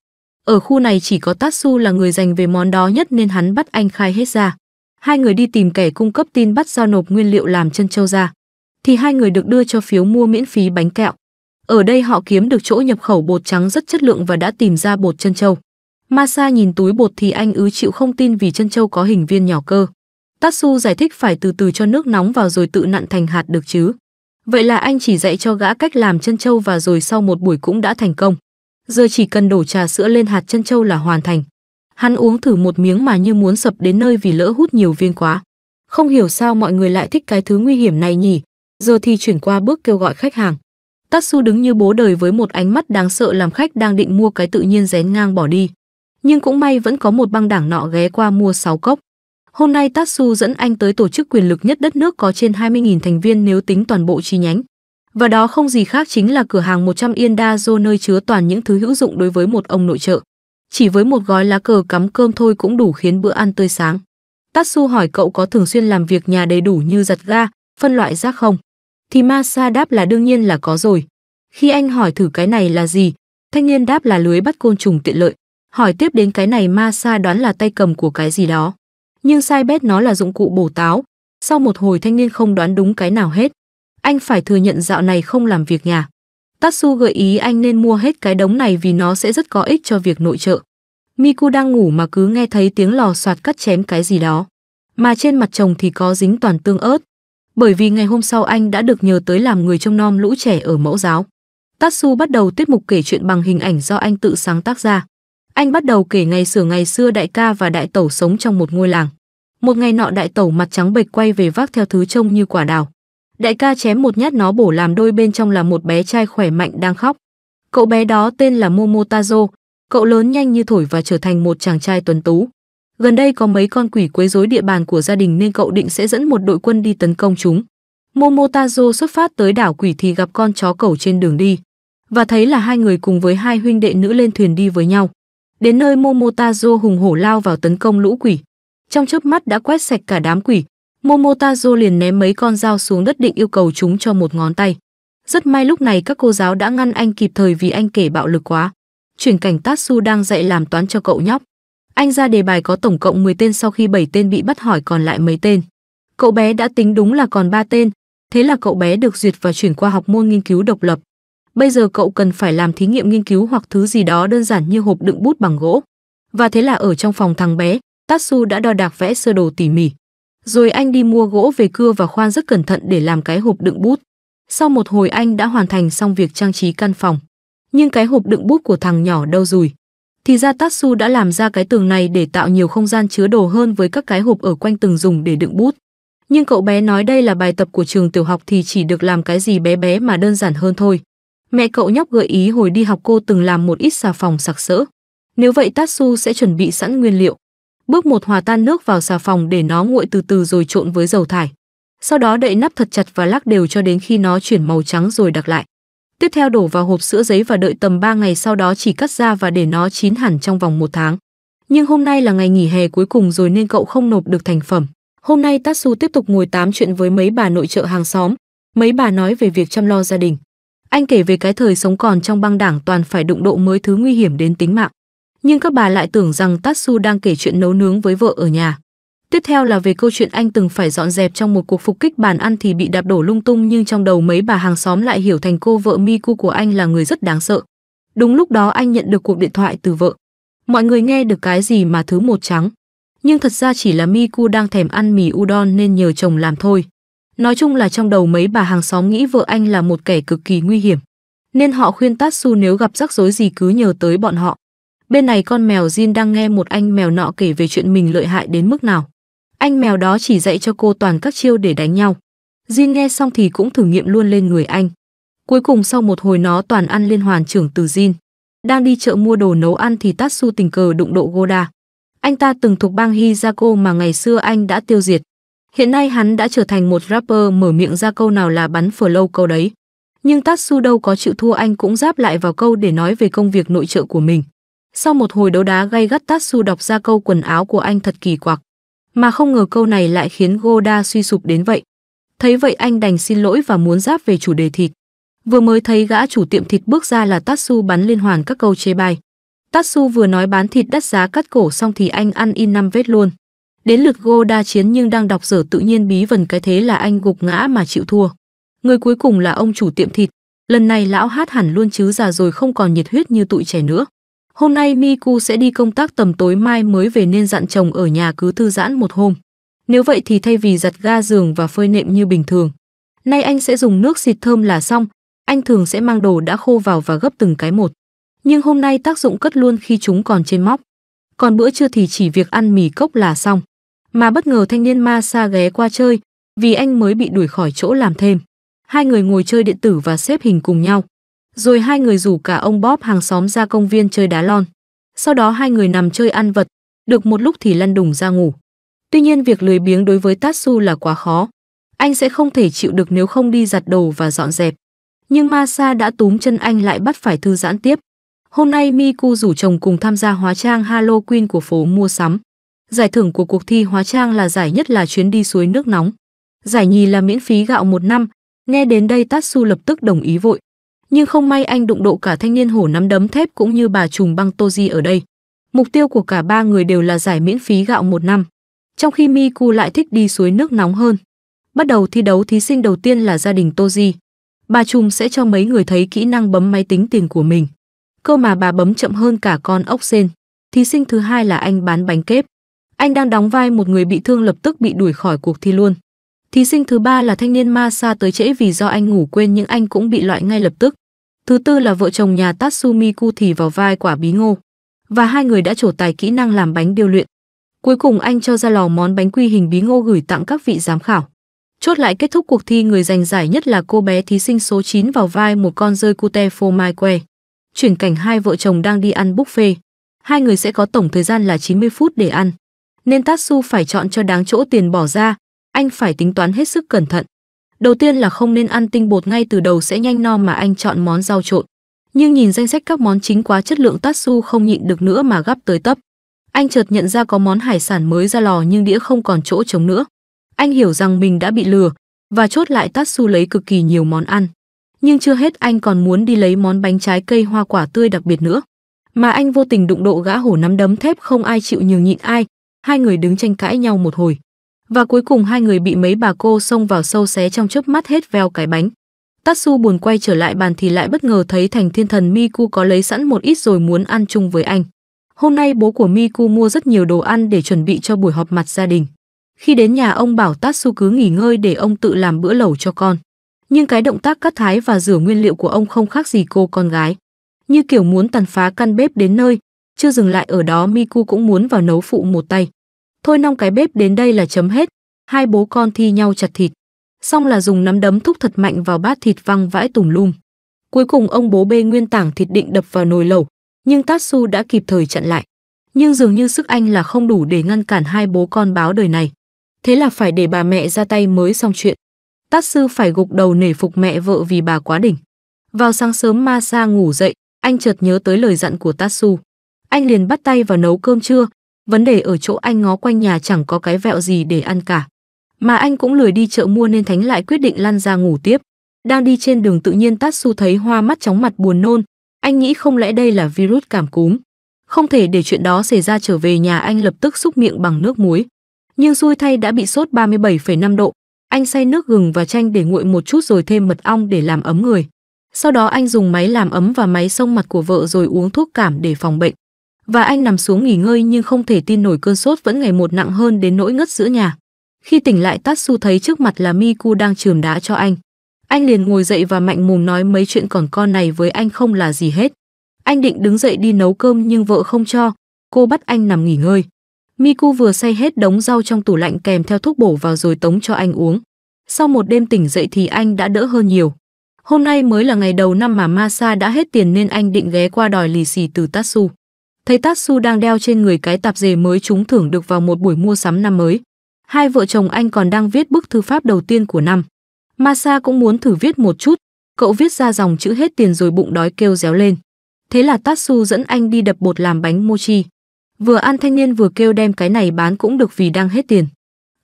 Ở khu này chỉ có Tatsu là người dành về món đó nhất nên hắn bắt anh khai hết ra. Hai người đi tìm kẻ cung cấp tin bắt giao nộp nguyên liệu làm chân trâu ra. Thì hai người được đưa cho phiếu mua miễn phí bánh kẹo. Ở đây họ kiếm được chỗ nhập khẩu bột trắng rất chất lượng và đã tìm ra bột chân châu. Masa nhìn túi bột thì anh ứ chịu không tin vì chân châu có hình viên nhỏ cơ. Tatsu giải thích phải từ từ cho nước nóng vào rồi tự nặn thành hạt được chứ. Vậy là anh chỉ dạy cho gã cách làm chân châu và rồi sau một buổi cũng đã thành công. Giờ chỉ cần đổ trà sữa lên hạt chân châu là hoàn thành. Hắn uống thử một miếng mà như muốn sập đến nơi vì lỡ hút nhiều viên quá. Không hiểu sao mọi người lại thích cái thứ nguy hiểm này nhỉ. Giờ thì chuyển qua bước kêu gọi khách hàng. Tatsu đứng như bố đời với một ánh mắt đáng sợ làm khách đang định mua cái tự nhiên rén ngang bỏ đi. Nhưng cũng may vẫn có một băng đảng nọ ghé qua mua 6 cốc. Hôm nay Tatsu dẫn anh tới tổ chức quyền lực nhất đất nước có trên 20.000 thành viên nếu tính toàn bộ chi nhánh. Và đó không gì khác chính là cửa hàng 100 yên đa dô nơi chứa toàn những thứ hữu dụng đối với một ông nội trợ. Chỉ với một gói lá cờ cắm cơm thôi cũng đủ khiến bữa ăn tươi sáng. Tatsu hỏi cậu có thường xuyên làm việc nhà đầy đủ như giặt ga, phân loại rác không? Thì Masa đáp là đương nhiên là có rồi. Khi anh hỏi thử cái này là gì, thanh niên đáp là lưới bắt côn trùng tiện lợi. Hỏi tiếp đến cái này Masa đoán là tay cầm của cái gì đó. Nhưng sai bét nó là dụng cụ bổ táo. Sau một hồi thanh niên không đoán đúng cái nào hết. Anh phải thừa nhận dạo này không làm việc nhà. Tatsu gợi ý anh nên mua hết cái đống này vì nó sẽ rất có ích cho việc nội trợ. Miku đang ngủ mà cứ nghe thấy tiếng lò soạt cắt chém cái gì đó. Mà trên mặt chồng thì có dính toàn tương ớt bởi vì ngày hôm sau anh đã được nhờ tới làm người trông nom lũ trẻ ở mẫu giáo. Tatsu bắt đầu tiết mục kể chuyện bằng hình ảnh do anh tự sáng tác ra. Anh bắt đầu kể ngày xưa ngày xưa đại ca và đại tẩu sống trong một ngôi làng. Một ngày nọ đại tẩu mặt trắng bệch quay về vác theo thứ trông như quả đào. Đại ca chém một nhát nó bổ làm đôi bên trong là một bé trai khỏe mạnh đang khóc. Cậu bé đó tên là Momotazo, cậu lớn nhanh như thổi và trở thành một chàng trai tuấn tú. Gần đây có mấy con quỷ quấy rối địa bàn của gia đình nên cậu định sẽ dẫn một đội quân đi tấn công chúng. Momotazo xuất phát tới đảo quỷ thì gặp con chó cẩu trên đường đi và thấy là hai người cùng với hai huynh đệ nữ lên thuyền đi với nhau. Đến nơi Momotazo hùng hổ lao vào tấn công lũ quỷ. Trong chớp mắt đã quét sạch cả đám quỷ, Momotazo liền ném mấy con dao xuống đất định yêu cầu chúng cho một ngón tay. Rất may lúc này các cô giáo đã ngăn anh kịp thời vì anh kể bạo lực quá. Chuyển cảnh Tatsu đang dạy làm toán cho cậu nhóc. Anh ra đề bài có tổng cộng 10 tên sau khi 7 tên bị bắt hỏi còn lại mấy tên. Cậu bé đã tính đúng là còn 3 tên, thế là cậu bé được duyệt và chuyển qua học môn nghiên cứu độc lập. Bây giờ cậu cần phải làm thí nghiệm nghiên cứu hoặc thứ gì đó đơn giản như hộp đựng bút bằng gỗ. Và thế là ở trong phòng thằng bé, Tatsu đã đo đạc vẽ sơ đồ tỉ mỉ. Rồi anh đi mua gỗ về cưa và khoan rất cẩn thận để làm cái hộp đựng bút. Sau một hồi anh đã hoàn thành xong việc trang trí căn phòng. Nhưng cái hộp đựng bút của thằng nhỏ đâu rồi? Thì ra Tatsu đã làm ra cái tường này để tạo nhiều không gian chứa đồ hơn với các cái hộp ở quanh tường dùng để đựng bút. Nhưng cậu bé nói đây là bài tập của trường tiểu học thì chỉ được làm cái gì bé bé mà đơn giản hơn thôi. Mẹ cậu nhóc gợi ý hồi đi học cô từng làm một ít xà phòng sặc sỡ. Nếu vậy Tatsu sẽ chuẩn bị sẵn nguyên liệu. Bước một hòa tan nước vào xà phòng để nó nguội từ từ rồi trộn với dầu thải. Sau đó đậy nắp thật chặt và lắc đều cho đến khi nó chuyển màu trắng rồi đặc lại. Tiếp theo đổ vào hộp sữa giấy và đợi tầm 3 ngày sau đó chỉ cắt ra và để nó chín hẳn trong vòng một tháng. Nhưng hôm nay là ngày nghỉ hè cuối cùng rồi nên cậu không nộp được thành phẩm. Hôm nay Tatsu tiếp tục ngồi tám chuyện với mấy bà nội trợ hàng xóm. Mấy bà nói về việc chăm lo gia đình. Anh kể về cái thời sống còn trong băng đảng toàn phải đụng độ mới thứ nguy hiểm đến tính mạng. Nhưng các bà lại tưởng rằng Tatsu đang kể chuyện nấu nướng với vợ ở nhà. Tiếp theo là về câu chuyện anh từng phải dọn dẹp trong một cuộc phục kích bàn ăn thì bị đạp đổ lung tung nhưng trong đầu mấy bà hàng xóm lại hiểu thành cô vợ Miku của anh là người rất đáng sợ. Đúng lúc đó anh nhận được cuộc điện thoại từ vợ. Mọi người nghe được cái gì mà thứ một trắng. Nhưng thật ra chỉ là Miku đang thèm ăn mì udon nên nhờ chồng làm thôi. Nói chung là trong đầu mấy bà hàng xóm nghĩ vợ anh là một kẻ cực kỳ nguy hiểm. Nên họ khuyên Tatsu nếu gặp rắc rối gì cứ nhờ tới bọn họ. Bên này con mèo Jin đang nghe một anh mèo nọ kể về chuyện mình lợi hại đến mức nào. Anh mèo đó chỉ dạy cho cô toàn các chiêu để đánh nhau. Jin nghe xong thì cũng thử nghiệm luôn lên người anh. Cuối cùng sau một hồi nó toàn ăn liên hoàn trưởng từ Jin. Đang đi chợ mua đồ nấu ăn thì Tatsu tình cờ đụng độ Goda. Anh ta từng thuộc bang Hizako mà ngày xưa anh đã tiêu diệt. Hiện nay hắn đã trở thành một rapper mở miệng ra câu nào là bắn phở lâu câu đấy. Nhưng Tatsu đâu có chịu thua anh cũng giáp lại vào câu để nói về công việc nội trợ của mình. Sau một hồi đấu đá gay gắt Tatsu đọc ra câu quần áo của anh thật kỳ quặc. Mà không ngờ câu này lại khiến Goda suy sụp đến vậy. Thấy vậy anh đành xin lỗi và muốn giáp về chủ đề thịt. Vừa mới thấy gã chủ tiệm thịt bước ra là Tatsu bắn liên hoàn các câu chê bai. Tatsu vừa nói bán thịt đắt giá cắt cổ xong thì anh ăn in năm vết luôn. Đến lượt Goda chiến nhưng đang đọc dở tự nhiên bí vần cái thế là anh gục ngã mà chịu thua. Người cuối cùng là ông chủ tiệm thịt, lần này lão hát hẳn luôn chứ già rồi không còn nhiệt huyết như tụi trẻ nữa. Hôm nay Miku sẽ đi công tác tầm tối mai mới về nên dặn chồng ở nhà cứ thư giãn một hôm. Nếu vậy thì thay vì giặt ga giường và phơi nệm như bình thường, nay anh sẽ dùng nước xịt thơm là xong. Anh thường sẽ mang đồ đã khô vào và gấp từng cái một. Nhưng hôm nay tác dụng cất luôn khi chúng còn trên móc. Còn bữa trưa thì chỉ việc ăn mì cốc là xong. Mà bất ngờ thanh niên ma sa ghé qua chơi, vì anh mới bị đuổi khỏi chỗ làm thêm. Hai người ngồi chơi điện tử và xếp hình cùng nhau. Rồi hai người rủ cả ông bóp hàng xóm ra công viên chơi đá lon. Sau đó hai người nằm chơi ăn vật, được một lúc thì lăn đùng ra ngủ. Tuy nhiên việc lười biếng đối với Tatsu là quá khó. Anh sẽ không thể chịu được nếu không đi giặt đồ và dọn dẹp. Nhưng Masa đã túm chân anh lại bắt phải thư giãn tiếp. Hôm nay Miku rủ chồng cùng tham gia hóa trang Halloween của phố mua sắm. Giải thưởng của cuộc thi hóa trang là giải nhất là chuyến đi suối nước nóng. Giải nhì là miễn phí gạo một năm. Nghe đến đây Tatsu lập tức đồng ý vội nhưng không may anh đụng độ cả thanh niên hổ nắm đấm thép cũng như bà trùm băng Toji ở đây. Mục tiêu của cả ba người đều là giải miễn phí gạo một năm. Trong khi Miku lại thích đi suối nước nóng hơn. Bắt đầu thi đấu thí sinh đầu tiên là gia đình Toji. Bà trùm sẽ cho mấy người thấy kỹ năng bấm máy tính tiền của mình. Cơ mà bà bấm chậm hơn cả con ốc sen. Thí sinh thứ hai là anh bán bánh kép. Anh đang đóng vai một người bị thương lập tức bị đuổi khỏi cuộc thi luôn. Thí sinh thứ ba là thanh niên ma sa tới trễ vì do anh ngủ quên nhưng anh cũng bị loại ngay lập tức. Thứ tư là vợ chồng nhà Tatsumiku thì vào vai quả bí ngô. Và hai người đã trổ tài kỹ năng làm bánh điều luyện. Cuối cùng anh cho ra lò món bánh quy hình bí ngô gửi tặng các vị giám khảo. Chốt lại kết thúc cuộc thi người giành giải nhất là cô bé thí sinh số 9 vào vai một con rơi cute phô mai que. Chuyển cảnh hai vợ chồng đang đi ăn buffet. Hai người sẽ có tổng thời gian là 90 phút để ăn. Nên Tatsu phải chọn cho đáng chỗ tiền bỏ ra, anh phải tính toán hết sức cẩn thận. Đầu tiên là không nên ăn tinh bột ngay từ đầu sẽ nhanh no mà anh chọn món rau trộn. Nhưng nhìn danh sách các món chính quá chất lượng Tatsu không nhịn được nữa mà gắp tới tấp. Anh chợt nhận ra có món hải sản mới ra lò nhưng đĩa không còn chỗ trống nữa. Anh hiểu rằng mình đã bị lừa và chốt lại Tatsu lấy cực kỳ nhiều món ăn. Nhưng chưa hết anh còn muốn đi lấy món bánh trái cây hoa quả tươi đặc biệt nữa. Mà anh vô tình đụng độ gã hổ nắm đấm thép không ai chịu nhường nhịn ai, hai người đứng tranh cãi nhau một hồi và cuối cùng hai người bị mấy bà cô xông vào sâu xé trong chớp mắt hết veo cái bánh. Tatsu buồn quay trở lại bàn thì lại bất ngờ thấy thành thiên thần Miku có lấy sẵn một ít rồi muốn ăn chung với anh. Hôm nay bố của Miku mua rất nhiều đồ ăn để chuẩn bị cho buổi họp mặt gia đình. Khi đến nhà ông bảo Tatsu cứ nghỉ ngơi để ông tự làm bữa lẩu cho con. Nhưng cái động tác cắt thái và rửa nguyên liệu của ông không khác gì cô con gái. Như kiểu muốn tàn phá căn bếp đến nơi, chưa dừng lại ở đó Miku cũng muốn vào nấu phụ một tay. Thôi nong cái bếp đến đây là chấm hết. Hai bố con thi nhau chặt thịt. Xong là dùng nắm đấm thúc thật mạnh vào bát thịt văng vãi tùm lum. Cuối cùng ông bố bê nguyên tảng thịt định đập vào nồi lẩu, nhưng Tatsu đã kịp thời chặn lại. Nhưng dường như sức anh là không đủ để ngăn cản hai bố con báo đời này. Thế là phải để bà mẹ ra tay mới xong chuyện. Tatsu phải gục đầu nể phục mẹ vợ vì bà quá đỉnh. Vào sáng sớm Masa ngủ dậy, anh chợt nhớ tới lời dặn của Tatsu. Anh liền bắt tay vào nấu cơm trưa, Vấn đề ở chỗ anh ngó quanh nhà chẳng có cái vẹo gì để ăn cả. Mà anh cũng lười đi chợ mua nên Thánh lại quyết định lăn ra ngủ tiếp. Đang đi trên đường tự nhiên Tatsu thấy hoa mắt chóng mặt buồn nôn. Anh nghĩ không lẽ đây là virus cảm cúm. Không thể để chuyện đó xảy ra trở về nhà anh lập tức xúc miệng bằng nước muối. Nhưng xui thay đã bị sốt 37,5 độ. Anh xay nước gừng và chanh để nguội một chút rồi thêm mật ong để làm ấm người. Sau đó anh dùng máy làm ấm và máy xông mặt của vợ rồi uống thuốc cảm để phòng bệnh và anh nằm xuống nghỉ ngơi nhưng không thể tin nổi cơn sốt vẫn ngày một nặng hơn đến nỗi ngất giữa nhà. Khi tỉnh lại Tatsu thấy trước mặt là Miku đang trường đá cho anh. Anh liền ngồi dậy và mạnh mồm nói mấy chuyện còn con này với anh không là gì hết. Anh định đứng dậy đi nấu cơm nhưng vợ không cho, cô bắt anh nằm nghỉ ngơi. Miku vừa xay hết đống rau trong tủ lạnh kèm theo thuốc bổ vào rồi tống cho anh uống. Sau một đêm tỉnh dậy thì anh đã đỡ hơn nhiều. Hôm nay mới là ngày đầu năm mà Masa đã hết tiền nên anh định ghé qua đòi lì xì từ Tatsu. Thấy Tatsu đang đeo trên người cái tạp dề mới trúng thưởng được vào một buổi mua sắm năm mới. Hai vợ chồng anh còn đang viết bức thư pháp đầu tiên của năm. Masa cũng muốn thử viết một chút, cậu viết ra dòng chữ hết tiền rồi bụng đói kêu réo lên. Thế là Tatsu dẫn anh đi đập bột làm bánh mochi. Vừa ăn thanh niên vừa kêu đem cái này bán cũng được vì đang hết tiền.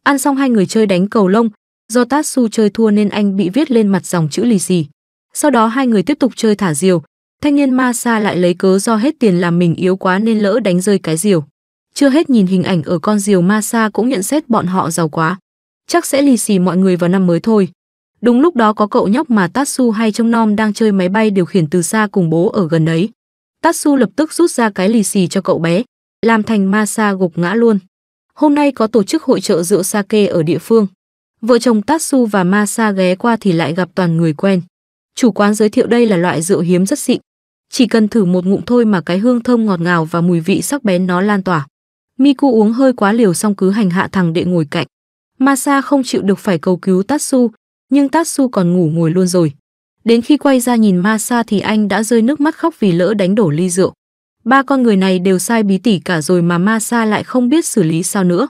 Ăn xong hai người chơi đánh cầu lông, do Tatsu chơi thua nên anh bị viết lên mặt dòng chữ lì xì. Sau đó hai người tiếp tục chơi thả diều, Thanh niên ma sa lại lấy cớ do hết tiền làm mình yếu quá nên lỡ đánh rơi cái diều. Chưa hết nhìn hình ảnh ở con diều ma sa cũng nhận xét bọn họ giàu quá. Chắc sẽ lì xì mọi người vào năm mới thôi. Đúng lúc đó có cậu nhóc mà Tatsu hay trông nom đang chơi máy bay điều khiển từ xa cùng bố ở gần ấy. Tatsu lập tức rút ra cái lì xì cho cậu bé, làm thành ma sa gục ngã luôn. Hôm nay có tổ chức hội trợ rượu sake ở địa phương. Vợ chồng Tatsu và Masa ghé qua thì lại gặp toàn người quen. Chủ quán giới thiệu đây là loại rượu hiếm rất xịn, chỉ cần thử một ngụm thôi mà cái hương thơm ngọt ngào và mùi vị sắc bén nó lan tỏa. Miku uống hơi quá liều xong cứ hành hạ thằng đệ ngồi cạnh. Masa không chịu được phải cầu cứu Tatsu, nhưng Tatsu còn ngủ ngồi luôn rồi. Đến khi quay ra nhìn Masa thì anh đã rơi nước mắt khóc vì lỡ đánh đổ ly rượu. Ba con người này đều sai bí tỉ cả rồi mà Masa lại không biết xử lý sao nữa.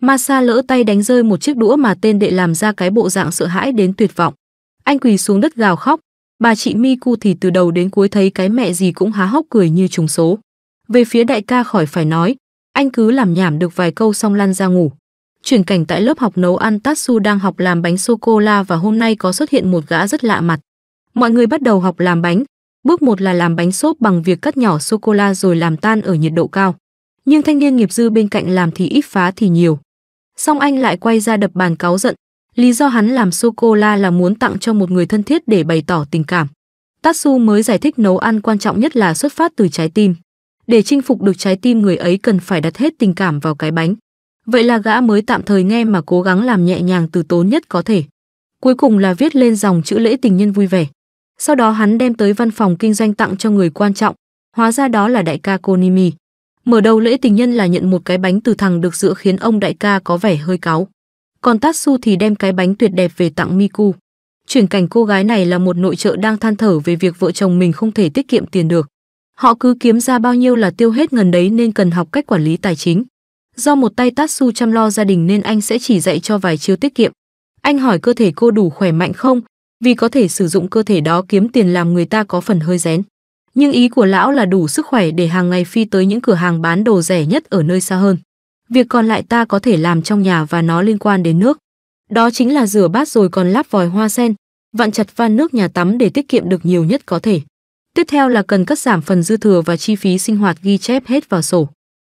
Masa lỡ tay đánh rơi một chiếc đũa mà tên đệ làm ra cái bộ dạng sợ hãi đến tuyệt vọng. Anh quỳ xuống đất gào khóc, Bà chị Miku thì từ đầu đến cuối thấy cái mẹ gì cũng há hốc cười như trùng số. Về phía đại ca khỏi phải nói, anh cứ làm nhảm được vài câu xong lăn ra ngủ. Chuyển cảnh tại lớp học nấu ăn Tatsu đang học làm bánh sô-cô-la và hôm nay có xuất hiện một gã rất lạ mặt. Mọi người bắt đầu học làm bánh. Bước một là làm bánh xốp bằng việc cắt nhỏ sô-cô-la rồi làm tan ở nhiệt độ cao. Nhưng thanh niên nghiệp dư bên cạnh làm thì ít phá thì nhiều. Xong anh lại quay ra đập bàn cáo giận, Lý do hắn làm sô cô la là muốn tặng cho một người thân thiết để bày tỏ tình cảm. Tatsu mới giải thích nấu ăn quan trọng nhất là xuất phát từ trái tim. Để chinh phục được trái tim người ấy cần phải đặt hết tình cảm vào cái bánh. Vậy là gã mới tạm thời nghe mà cố gắng làm nhẹ nhàng từ tốn nhất có thể. Cuối cùng là viết lên dòng chữ lễ tình nhân vui vẻ. Sau đó hắn đem tới văn phòng kinh doanh tặng cho người quan trọng, hóa ra đó là đại ca Konimi. Mở đầu lễ tình nhân là nhận một cái bánh từ thằng được dựa khiến ông đại ca có vẻ hơi cáu còn Tatsu thì đem cái bánh tuyệt đẹp về tặng Miku. Chuyển cảnh cô gái này là một nội trợ đang than thở về việc vợ chồng mình không thể tiết kiệm tiền được. Họ cứ kiếm ra bao nhiêu là tiêu hết ngần đấy nên cần học cách quản lý tài chính. Do một tay Tatsu chăm lo gia đình nên anh sẽ chỉ dạy cho vài chiêu tiết kiệm. Anh hỏi cơ thể cô đủ khỏe mạnh không, vì có thể sử dụng cơ thể đó kiếm tiền làm người ta có phần hơi rén. Nhưng ý của lão là đủ sức khỏe để hàng ngày phi tới những cửa hàng bán đồ rẻ nhất ở nơi xa hơn. Việc còn lại ta có thể làm trong nhà và nó liên quan đến nước. Đó chính là rửa bát rồi còn lắp vòi hoa sen, vặn chặt van nước nhà tắm để tiết kiệm được nhiều nhất có thể. Tiếp theo là cần cắt giảm phần dư thừa và chi phí sinh hoạt ghi chép hết vào sổ.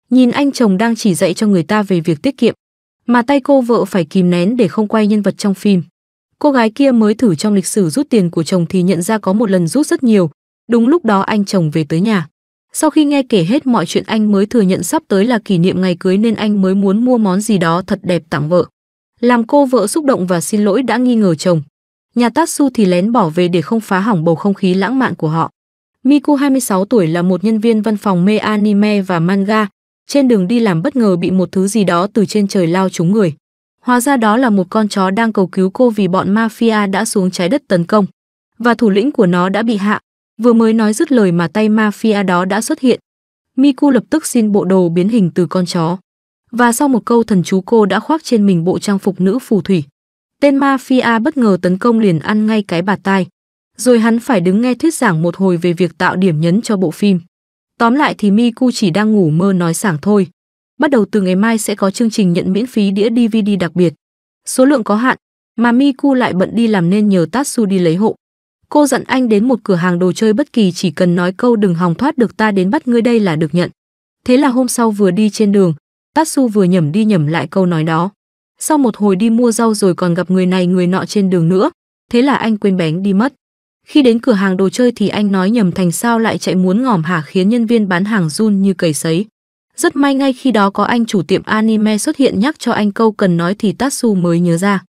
Nhìn anh chồng đang chỉ dạy cho người ta về việc tiết kiệm, mà tay cô vợ phải kìm nén để không quay nhân vật trong phim. Cô gái kia mới thử trong lịch sử rút tiền của chồng thì nhận ra có một lần rút rất nhiều, đúng lúc đó anh chồng về tới nhà. Sau khi nghe kể hết mọi chuyện anh mới thừa nhận sắp tới là kỷ niệm ngày cưới nên anh mới muốn mua món gì đó thật đẹp tặng vợ. Làm cô vợ xúc động và xin lỗi đã nghi ngờ chồng. Nhà Tatsu thì lén bỏ về để không phá hỏng bầu không khí lãng mạn của họ. Miku 26 tuổi là một nhân viên văn phòng mê anime và manga, trên đường đi làm bất ngờ bị một thứ gì đó từ trên trời lao trúng người. Hóa ra đó là một con chó đang cầu cứu cô vì bọn mafia đã xuống trái đất tấn công và thủ lĩnh của nó đã bị hạ, Vừa mới nói dứt lời mà tay mafia đó đã xuất hiện. Miku lập tức xin bộ đồ biến hình từ con chó. Và sau một câu thần chú cô đã khoác trên mình bộ trang phục nữ phù thủy. Tên mafia bất ngờ tấn công liền ăn ngay cái bà tai. Rồi hắn phải đứng nghe thuyết giảng một hồi về việc tạo điểm nhấn cho bộ phim. Tóm lại thì Miku chỉ đang ngủ mơ nói sảng thôi. Bắt đầu từ ngày mai sẽ có chương trình nhận miễn phí đĩa DVD đặc biệt. Số lượng có hạn, mà Miku lại bận đi làm nên nhờ Tatsu đi lấy hộ. Cô dặn anh đến một cửa hàng đồ chơi bất kỳ chỉ cần nói câu đừng hòng thoát được ta đến bắt ngươi đây là được nhận. Thế là hôm sau vừa đi trên đường, Tatsu vừa nhẩm đi nhẩm lại câu nói đó. Sau một hồi đi mua rau rồi còn gặp người này người nọ trên đường nữa, thế là anh quên bén đi mất. Khi đến cửa hàng đồ chơi thì anh nói nhầm thành sao lại chạy muốn ngỏm hả khiến nhân viên bán hàng run như cầy sấy. Rất may ngay khi đó có anh chủ tiệm anime xuất hiện nhắc cho anh câu cần nói thì Tatsu mới nhớ ra.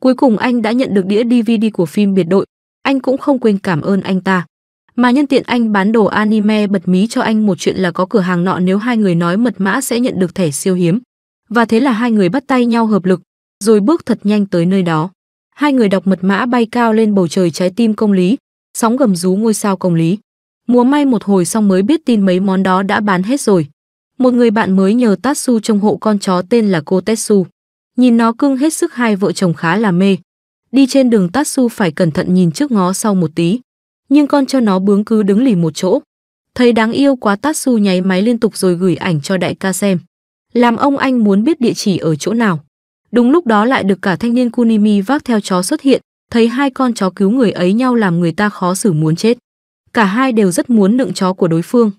Cuối cùng anh đã nhận được đĩa DVD của phim biệt đội, anh cũng không quên cảm ơn anh ta. Mà nhân tiện anh bán đồ anime bật mí cho anh một chuyện là có cửa hàng nọ nếu hai người nói mật mã sẽ nhận được thẻ siêu hiếm. Và thế là hai người bắt tay nhau hợp lực, rồi bước thật nhanh tới nơi đó. Hai người đọc mật mã bay cao lên bầu trời trái tim công lý, sóng gầm rú ngôi sao công lý. Múa may một hồi xong mới biết tin mấy món đó đã bán hết rồi. Một người bạn mới nhờ Tatsu trông hộ con chó tên là cô Tetsu. Nhìn nó cưng hết sức hai vợ chồng khá là mê đi trên đường Tatsu phải cẩn thận nhìn trước ngó sau một tí. Nhưng con cho nó bướng cứ đứng lì một chỗ. Thấy đáng yêu quá Tatsu nháy máy liên tục rồi gửi ảnh cho đại ca xem. Làm ông anh muốn biết địa chỉ ở chỗ nào. Đúng lúc đó lại được cả thanh niên Kunimi vác theo chó xuất hiện, thấy hai con chó cứu người ấy nhau làm người ta khó xử muốn chết. Cả hai đều rất muốn nựng chó của đối phương.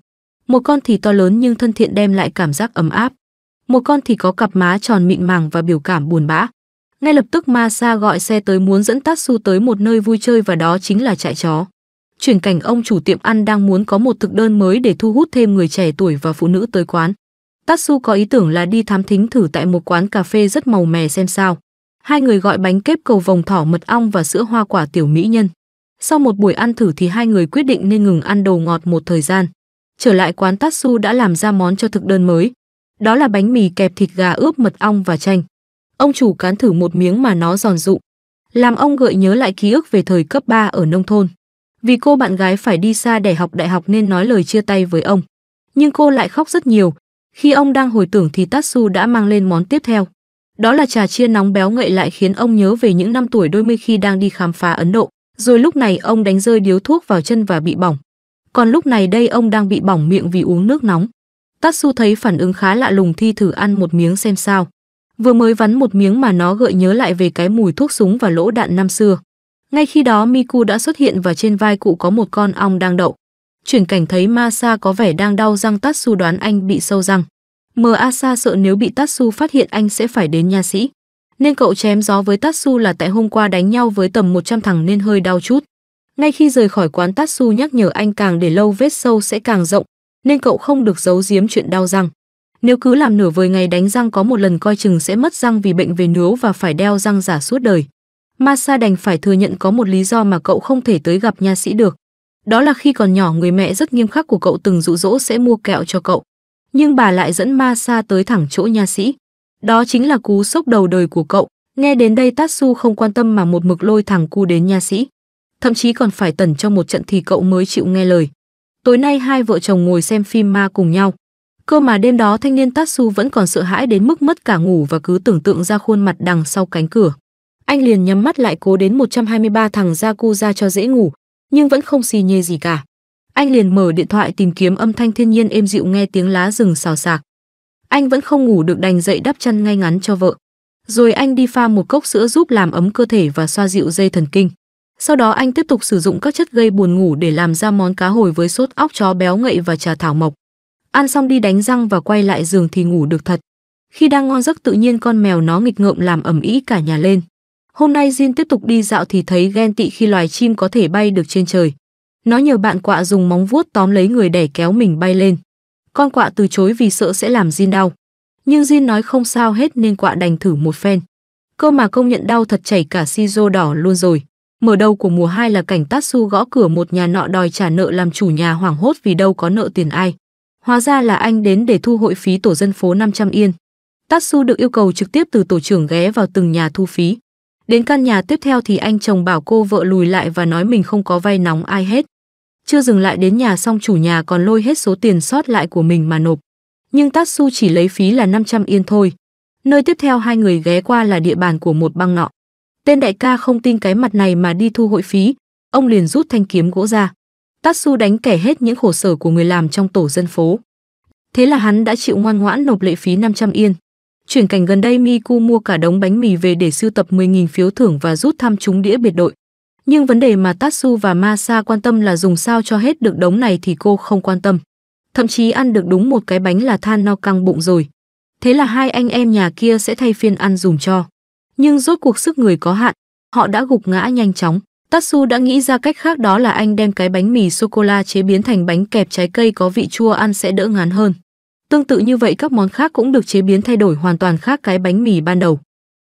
Một con thì to lớn nhưng thân thiện đem lại cảm giác ấm áp. Một con thì có cặp má tròn mịn màng và biểu cảm buồn bã. Ngay lập tức Masa gọi xe tới muốn dẫn Tatsu tới một nơi vui chơi và đó chính là trại chó. Chuyển cảnh ông chủ tiệm ăn đang muốn có một thực đơn mới để thu hút thêm người trẻ tuổi và phụ nữ tới quán. Tatsu có ý tưởng là đi thám thính thử tại một quán cà phê rất màu mè xem sao. Hai người gọi bánh kép cầu vồng thỏ mật ong và sữa hoa quả tiểu mỹ nhân. Sau một buổi ăn thử thì hai người quyết định nên ngừng ăn đồ ngọt một thời gian. Trở lại quán Tatsu đã làm ra món cho thực đơn mới. Đó là bánh mì kẹp thịt gà ướp mật ong và chanh. Ông chủ cán thử một miếng mà nó giòn rụng, làm ông gợi nhớ lại ký ức về thời cấp 3 ở nông thôn. Vì cô bạn gái phải đi xa để học đại học nên nói lời chia tay với ông. Nhưng cô lại khóc rất nhiều. Khi ông đang hồi tưởng thì Tatsu đã mang lên món tiếp theo. Đó là trà chia nóng béo ngậy lại khiến ông nhớ về những năm tuổi đôi mươi khi đang đi khám phá Ấn Độ. Rồi lúc này ông đánh rơi điếu thuốc vào chân và bị bỏng. Còn lúc này đây ông đang bị bỏng miệng vì uống nước nóng. Tatsu thấy phản ứng khá lạ lùng thi thử ăn một miếng xem sao. Vừa mới vắn một miếng mà nó gợi nhớ lại về cái mùi thuốc súng và lỗ đạn năm xưa. Ngay khi đó Miku đã xuất hiện và trên vai cụ có một con ong đang đậu. Chuyển cảnh thấy Masa có vẻ đang đau răng Tatsu đoán anh bị sâu răng. mờ Masa sợ nếu bị Tatsu phát hiện anh sẽ phải đến nha sĩ. Nên cậu chém gió với Tatsu là tại hôm qua đánh nhau với tầm 100 thằng nên hơi đau chút. Ngay khi rời khỏi quán Tatsu nhắc nhở anh càng để lâu vết sâu sẽ càng rộng, nên cậu không được giấu giếm chuyện đau răng. Nếu cứ làm nửa vời ngày đánh răng có một lần coi chừng sẽ mất răng vì bệnh về nướu và phải đeo răng giả suốt đời. Masa đành phải thừa nhận có một lý do mà cậu không thể tới gặp nha sĩ được. Đó là khi còn nhỏ người mẹ rất nghiêm khắc của cậu từng dụ dỗ sẽ mua kẹo cho cậu. Nhưng bà lại dẫn Masa tới thẳng chỗ nha sĩ. Đó chính là cú sốc đầu đời của cậu. Nghe đến đây Tatsu không quan tâm mà một mực lôi thằng cu đến nha sĩ. Thậm chí còn phải tẩn trong một trận thì cậu mới chịu nghe lời. Tối nay hai vợ chồng ngồi xem phim ma cùng nhau. Cơ mà đêm đó thanh niên Tatsu vẫn còn sợ hãi đến mức mất cả ngủ và cứ tưởng tượng ra khuôn mặt đằng sau cánh cửa. Anh liền nhắm mắt lại cố đến 123 thằng Yakuza cho dễ ngủ, nhưng vẫn không xì nhê gì cả. Anh liền mở điện thoại tìm kiếm âm thanh thiên nhiên êm dịu nghe tiếng lá rừng xào xạc. Anh vẫn không ngủ được đành dậy đắp chăn ngay ngắn cho vợ. Rồi anh đi pha một cốc sữa giúp làm ấm cơ thể và xoa dịu dây thần kinh. Sau đó anh tiếp tục sử dụng các chất gây buồn ngủ để làm ra món cá hồi với sốt óc chó béo ngậy và trà thảo mộc ăn xong đi đánh răng và quay lại giường thì ngủ được thật. Khi đang ngon giấc tự nhiên con mèo nó nghịch ngợm làm ẩm ĩ cả nhà lên. Hôm nay Jin tiếp tục đi dạo thì thấy ghen tị khi loài chim có thể bay được trên trời. Nó nhờ bạn quạ dùng móng vuốt tóm lấy người đẻ kéo mình bay lên. Con quạ từ chối vì sợ sẽ làm Jin đau. Nhưng Jin nói không sao hết nên quạ đành thử một phen. Cơ mà công nhận đau thật chảy cả si rô đỏ luôn rồi. Mở đầu của mùa 2 là cảnh Tatsu gõ cửa một nhà nọ đòi trả nợ làm chủ nhà hoảng hốt vì đâu có nợ tiền ai. Hóa ra là anh đến để thu hội phí tổ dân phố 500 yên. Tatsu được yêu cầu trực tiếp từ tổ trưởng ghé vào từng nhà thu phí. Đến căn nhà tiếp theo thì anh chồng bảo cô vợ lùi lại và nói mình không có vay nóng ai hết. Chưa dừng lại đến nhà xong chủ nhà còn lôi hết số tiền sót lại của mình mà nộp. Nhưng Tatsu chỉ lấy phí là 500 yên thôi. Nơi tiếp theo hai người ghé qua là địa bàn của một băng nọ. Tên đại ca không tin cái mặt này mà đi thu hội phí, ông liền rút thanh kiếm gỗ ra. Tatsu đánh kẻ hết những khổ sở của người làm trong tổ dân phố. Thế là hắn đã chịu ngoan ngoãn nộp lệ phí 500 yên. Chuyển cảnh gần đây Miku mua cả đống bánh mì về để sưu tập 10.000 phiếu thưởng và rút thăm chúng đĩa biệt đội. Nhưng vấn đề mà Tatsu và Masa quan tâm là dùng sao cho hết được đống này thì cô không quan tâm. Thậm chí ăn được đúng một cái bánh là than no căng bụng rồi. Thế là hai anh em nhà kia sẽ thay phiên ăn dùng cho. Nhưng rốt cuộc sức người có hạn, họ đã gục ngã nhanh chóng. Tatsu đã nghĩ ra cách khác đó là anh đem cái bánh mì sô-cô-la chế biến thành bánh kẹp trái cây có vị chua ăn sẽ đỡ ngán hơn. Tương tự như vậy các món khác cũng được chế biến thay đổi hoàn toàn khác cái bánh mì ban đầu.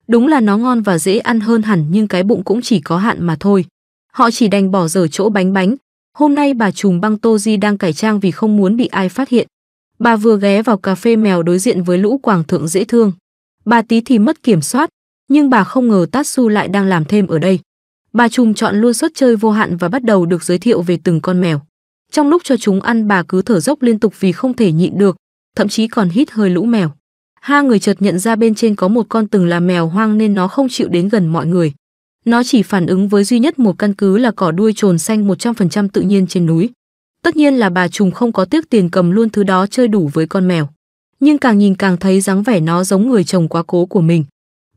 Đúng là nó ngon và dễ ăn hơn hẳn nhưng cái bụng cũng chỉ có hạn mà thôi. Họ chỉ đành bỏ dở chỗ bánh bánh. Hôm nay bà trùm băng Toji đang cải trang vì không muốn bị ai phát hiện. Bà vừa ghé vào cà phê mèo đối diện với lũ quảng thượng dễ thương. Bà tí thì mất kiểm soát, nhưng bà không ngờ Tatsu lại đang làm thêm ở đây. Bà trùm chọn luôn suất chơi vô hạn và bắt đầu được giới thiệu về từng con mèo. Trong lúc cho chúng ăn bà cứ thở dốc liên tục vì không thể nhịn được, thậm chí còn hít hơi lũ mèo. Hai người chợt nhận ra bên trên có một con từng là mèo hoang nên nó không chịu đến gần mọi người. Nó chỉ phản ứng với duy nhất một căn cứ là cỏ đuôi trồn xanh 100% tự nhiên trên núi. Tất nhiên là bà trùng không có tiếc tiền cầm luôn thứ đó chơi đủ với con mèo. Nhưng càng nhìn càng thấy dáng vẻ nó giống người chồng quá cố của mình.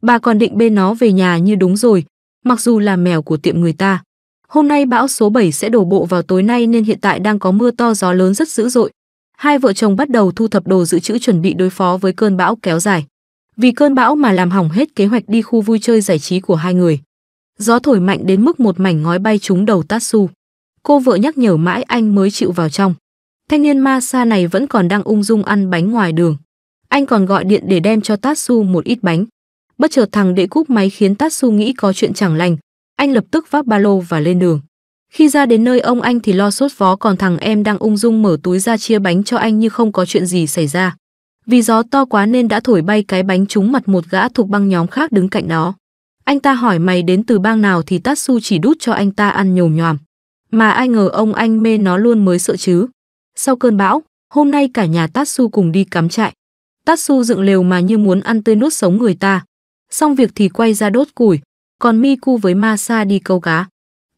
Bà còn định bê nó về nhà như đúng rồi, mặc dù là mèo của tiệm người ta. Hôm nay bão số 7 sẽ đổ bộ vào tối nay nên hiện tại đang có mưa to gió lớn rất dữ dội. Hai vợ chồng bắt đầu thu thập đồ dự trữ chuẩn bị đối phó với cơn bão kéo dài. Vì cơn bão mà làm hỏng hết kế hoạch đi khu vui chơi giải trí của hai người. Gió thổi mạnh đến mức một mảnh ngói bay trúng đầu Tatsu. Cô vợ nhắc nhở mãi anh mới chịu vào trong. Thanh niên ma xa này vẫn còn đang ung dung ăn bánh ngoài đường. Anh còn gọi điện để đem cho Tatsu một ít bánh. Bất chợt thằng đệ cúp máy khiến Tatsu nghĩ có chuyện chẳng lành, anh lập tức vác ba lô và lên đường. Khi ra đến nơi ông anh thì lo sốt vó còn thằng em đang ung dung mở túi ra chia bánh cho anh như không có chuyện gì xảy ra. Vì gió to quá nên đã thổi bay cái bánh trúng mặt một gã thuộc băng nhóm khác đứng cạnh đó. Anh ta hỏi mày đến từ bang nào thì Tatsu chỉ đút cho anh ta ăn nhồm nhòm. Mà ai ngờ ông anh mê nó luôn mới sợ chứ. Sau cơn bão, hôm nay cả nhà Tatsu cùng đi cắm trại. Tatsu dựng lều mà như muốn ăn tươi nuốt sống người ta xong việc thì quay ra đốt củi, còn Miku với Masa đi câu cá.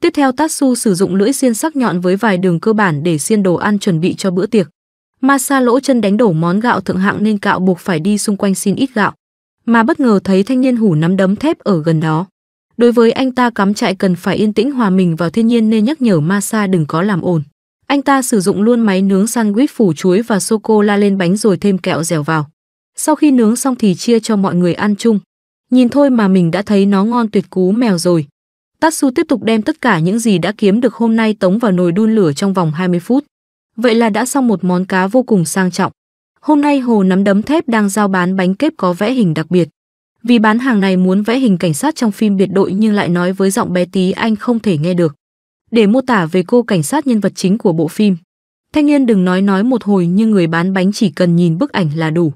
Tiếp theo Tatsu sử dụng lưỡi xiên sắc nhọn với vài đường cơ bản để xiên đồ ăn chuẩn bị cho bữa tiệc. Masa lỗ chân đánh đổ món gạo thượng hạng nên cạo buộc phải đi xung quanh xin ít gạo, mà bất ngờ thấy thanh niên hủ nắm đấm thép ở gần đó. Đối với anh ta cắm trại cần phải yên tĩnh hòa mình vào thiên nhiên nên nhắc nhở Masa đừng có làm ồn. Anh ta sử dụng luôn máy nướng sandwich phủ chuối và sô cô la lên bánh rồi thêm kẹo dẻo vào. Sau khi nướng xong thì chia cho mọi người ăn chung. Nhìn thôi mà mình đã thấy nó ngon tuyệt cú mèo rồi. Tatsu tiếp tục đem tất cả những gì đã kiếm được hôm nay tống vào nồi đun lửa trong vòng 20 phút. Vậy là đã xong một món cá vô cùng sang trọng. Hôm nay hồ nắm đấm thép đang giao bán bánh kếp có vẽ hình đặc biệt. Vì bán hàng này muốn vẽ hình cảnh sát trong phim biệt đội nhưng lại nói với giọng bé tí anh không thể nghe được. Để mô tả về cô cảnh sát nhân vật chính của bộ phim. Thanh niên đừng nói nói một hồi nhưng người bán bánh chỉ cần nhìn bức ảnh là đủ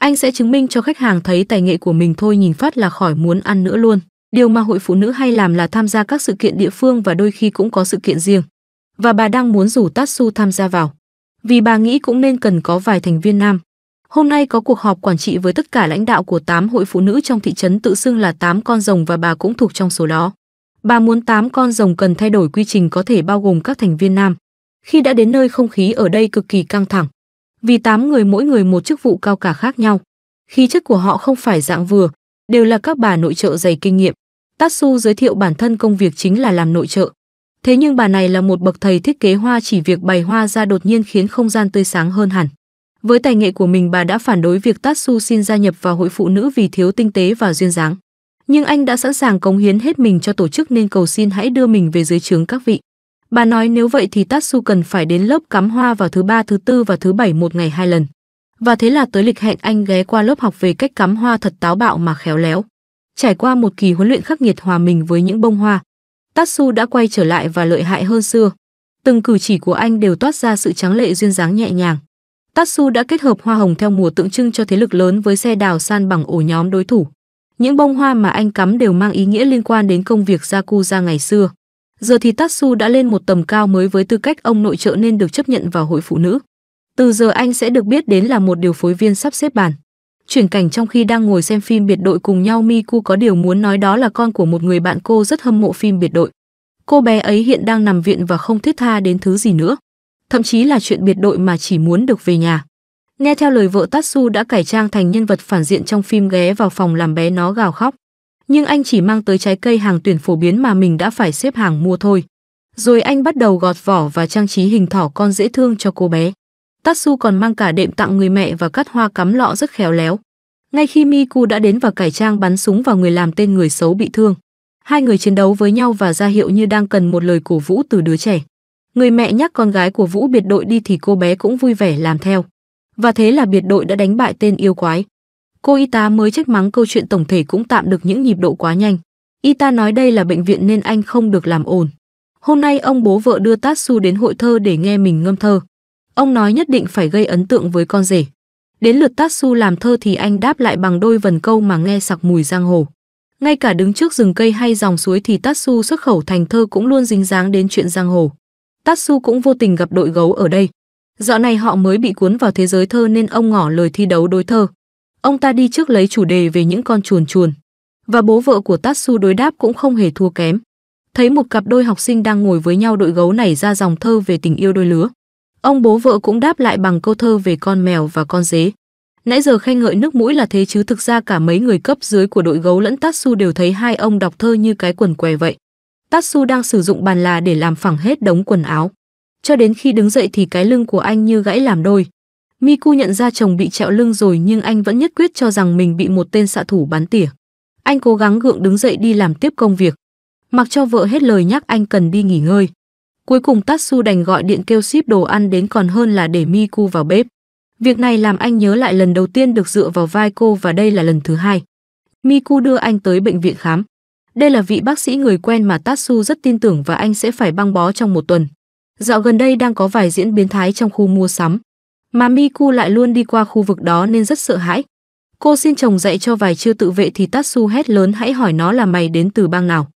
anh sẽ chứng minh cho khách hàng thấy tài nghệ của mình thôi nhìn phát là khỏi muốn ăn nữa luôn. Điều mà hội phụ nữ hay làm là tham gia các sự kiện địa phương và đôi khi cũng có sự kiện riêng. Và bà đang muốn rủ Tatsu tham gia vào. Vì bà nghĩ cũng nên cần có vài thành viên nam. Hôm nay có cuộc họp quản trị với tất cả lãnh đạo của 8 hội phụ nữ trong thị trấn tự xưng là 8 con rồng và bà cũng thuộc trong số đó. Bà muốn 8 con rồng cần thay đổi quy trình có thể bao gồm các thành viên nam. Khi đã đến nơi không khí ở đây cực kỳ căng thẳng, vì tám người mỗi người một chức vụ cao cả khác nhau. Khí chất của họ không phải dạng vừa, đều là các bà nội trợ dày kinh nghiệm. Tatsu giới thiệu bản thân công việc chính là làm nội trợ. Thế nhưng bà này là một bậc thầy thiết kế hoa chỉ việc bày hoa ra đột nhiên khiến không gian tươi sáng hơn hẳn. Với tài nghệ của mình bà đã phản đối việc Tatsu xin gia nhập vào hội phụ nữ vì thiếu tinh tế và duyên dáng. Nhưng anh đã sẵn sàng cống hiến hết mình cho tổ chức nên cầu xin hãy đưa mình về dưới trướng các vị. Bà nói nếu vậy thì Tatsu cần phải đến lớp cắm hoa vào thứ ba, thứ tư và thứ bảy một ngày hai lần. Và thế là tới lịch hẹn anh ghé qua lớp học về cách cắm hoa thật táo bạo mà khéo léo. Trải qua một kỳ huấn luyện khắc nghiệt hòa mình với những bông hoa, Tatsu đã quay trở lại và lợi hại hơn xưa. Từng cử chỉ của anh đều toát ra sự trắng lệ duyên dáng nhẹ nhàng. Tatsu đã kết hợp hoa hồng theo mùa tượng trưng cho thế lực lớn với xe đào san bằng ổ nhóm đối thủ. Những bông hoa mà anh cắm đều mang ý nghĩa liên quan đến công việc Yakuza ngày xưa. Giờ thì Tatsu đã lên một tầm cao mới với tư cách ông nội trợ nên được chấp nhận vào hội phụ nữ. Từ giờ anh sẽ được biết đến là một điều phối viên sắp xếp bàn. Chuyển cảnh trong khi đang ngồi xem phim biệt đội cùng nhau Miku có điều muốn nói đó là con của một người bạn cô rất hâm mộ phim biệt đội. Cô bé ấy hiện đang nằm viện và không thiết tha đến thứ gì nữa. Thậm chí là chuyện biệt đội mà chỉ muốn được về nhà. Nghe theo lời vợ Tatsu đã cải trang thành nhân vật phản diện trong phim ghé vào phòng làm bé nó gào khóc nhưng anh chỉ mang tới trái cây hàng tuyển phổ biến mà mình đã phải xếp hàng mua thôi. Rồi anh bắt đầu gọt vỏ và trang trí hình thỏ con dễ thương cho cô bé. Tatsu còn mang cả đệm tặng người mẹ và cắt hoa cắm lọ rất khéo léo. Ngay khi Miku đã đến và cải trang bắn súng vào người làm tên người xấu bị thương, hai người chiến đấu với nhau và ra hiệu như đang cần một lời cổ vũ từ đứa trẻ. Người mẹ nhắc con gái của Vũ biệt đội đi thì cô bé cũng vui vẻ làm theo. Và thế là biệt đội đã đánh bại tên yêu quái. Cô y tá mới trách mắng câu chuyện tổng thể cũng tạm được những nhịp độ quá nhanh. Y tá nói đây là bệnh viện nên anh không được làm ồn. Hôm nay ông bố vợ đưa Tatsu đến hội thơ để nghe mình ngâm thơ. Ông nói nhất định phải gây ấn tượng với con rể. Đến lượt Tatsu làm thơ thì anh đáp lại bằng đôi vần câu mà nghe sặc mùi giang hồ. Ngay cả đứng trước rừng cây hay dòng suối thì Tatsu xuất khẩu thành thơ cũng luôn dính dáng đến chuyện giang hồ. Tatsu cũng vô tình gặp đội gấu ở đây. Dạo này họ mới bị cuốn vào thế giới thơ nên ông ngỏ lời thi đấu đối thơ. Ông ta đi trước lấy chủ đề về những con chuồn chuồn. Và bố vợ của Tatsu đối đáp cũng không hề thua kém. Thấy một cặp đôi học sinh đang ngồi với nhau đội gấu này ra dòng thơ về tình yêu đôi lứa. Ông bố vợ cũng đáp lại bằng câu thơ về con mèo và con dế. Nãy giờ khen ngợi nước mũi là thế chứ thực ra cả mấy người cấp dưới của đội gấu lẫn Tatsu đều thấy hai ông đọc thơ như cái quần què vậy. Tatsu đang sử dụng bàn là để làm phẳng hết đống quần áo. Cho đến khi đứng dậy thì cái lưng của anh như gãy làm đôi, Miku nhận ra chồng bị trẹo lưng rồi nhưng anh vẫn nhất quyết cho rằng mình bị một tên xạ thủ bắn tỉa. Anh cố gắng gượng đứng dậy đi làm tiếp công việc. Mặc cho vợ hết lời nhắc anh cần đi nghỉ ngơi. Cuối cùng Tatsu đành gọi điện kêu ship đồ ăn đến còn hơn là để Miku vào bếp. Việc này làm anh nhớ lại lần đầu tiên được dựa vào vai cô và đây là lần thứ hai. Miku đưa anh tới bệnh viện khám. Đây là vị bác sĩ người quen mà Tatsu rất tin tưởng và anh sẽ phải băng bó trong một tuần. Dạo gần đây đang có vài diễn biến thái trong khu mua sắm. Mà Miku lại luôn đi qua khu vực đó nên rất sợ hãi. Cô xin chồng dạy cho vài chiêu tự vệ thì Tatsu hét lớn hãy hỏi nó là mày đến từ bang nào.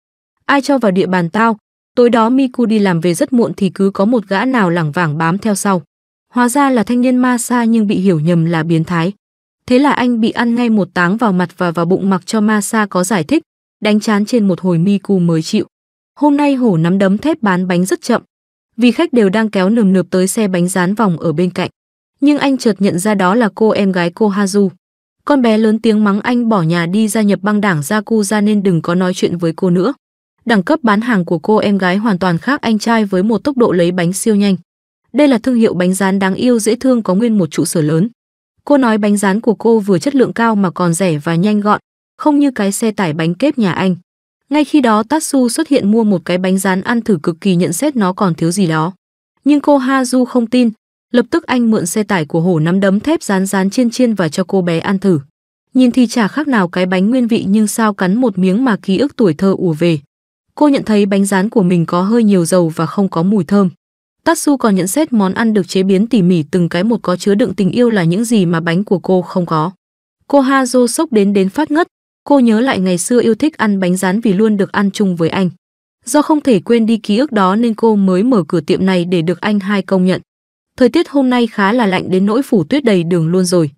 Ai cho vào địa bàn tao, tối đó Miku đi làm về rất muộn thì cứ có một gã nào lẳng vảng bám theo sau. Hóa ra là thanh niên ma sa nhưng bị hiểu nhầm là biến thái. Thế là anh bị ăn ngay một táng vào mặt và vào bụng mặc cho ma sa có giải thích, đánh chán trên một hồi Miku mới chịu. Hôm nay hổ nắm đấm thép bán bánh rất chậm, vì khách đều đang kéo nườm nượp tới xe bánh rán vòng ở bên cạnh nhưng anh chợt nhận ra đó là cô em gái cô Hazu. Con bé lớn tiếng mắng anh bỏ nhà đi gia nhập băng đảng Yakuza nên đừng có nói chuyện với cô nữa. Đẳng cấp bán hàng của cô em gái hoàn toàn khác anh trai với một tốc độ lấy bánh siêu nhanh. Đây là thương hiệu bánh rán đáng yêu dễ thương có nguyên một trụ sở lớn. Cô nói bánh rán của cô vừa chất lượng cao mà còn rẻ và nhanh gọn, không như cái xe tải bánh kép nhà anh. Ngay khi đó Tatsu xuất hiện mua một cái bánh rán ăn thử cực kỳ nhận xét nó còn thiếu gì đó. Nhưng cô Hazu không tin, Lập tức anh mượn xe tải của hổ nắm đấm thép rán rán chiên chiên và cho cô bé ăn thử. Nhìn thì chả khác nào cái bánh nguyên vị nhưng sao cắn một miếng mà ký ức tuổi thơ ùa về. Cô nhận thấy bánh rán của mình có hơi nhiều dầu và không có mùi thơm. Tatsu còn nhận xét món ăn được chế biến tỉ mỉ từng cái một có chứa đựng tình yêu là những gì mà bánh của cô không có. Cô Hazo sốc đến đến phát ngất, cô nhớ lại ngày xưa yêu thích ăn bánh rán vì luôn được ăn chung với anh. Do không thể quên đi ký ức đó nên cô mới mở cửa tiệm này để được anh hai công nhận. Thời tiết hôm nay khá là lạnh đến nỗi phủ tuyết đầy đường luôn rồi.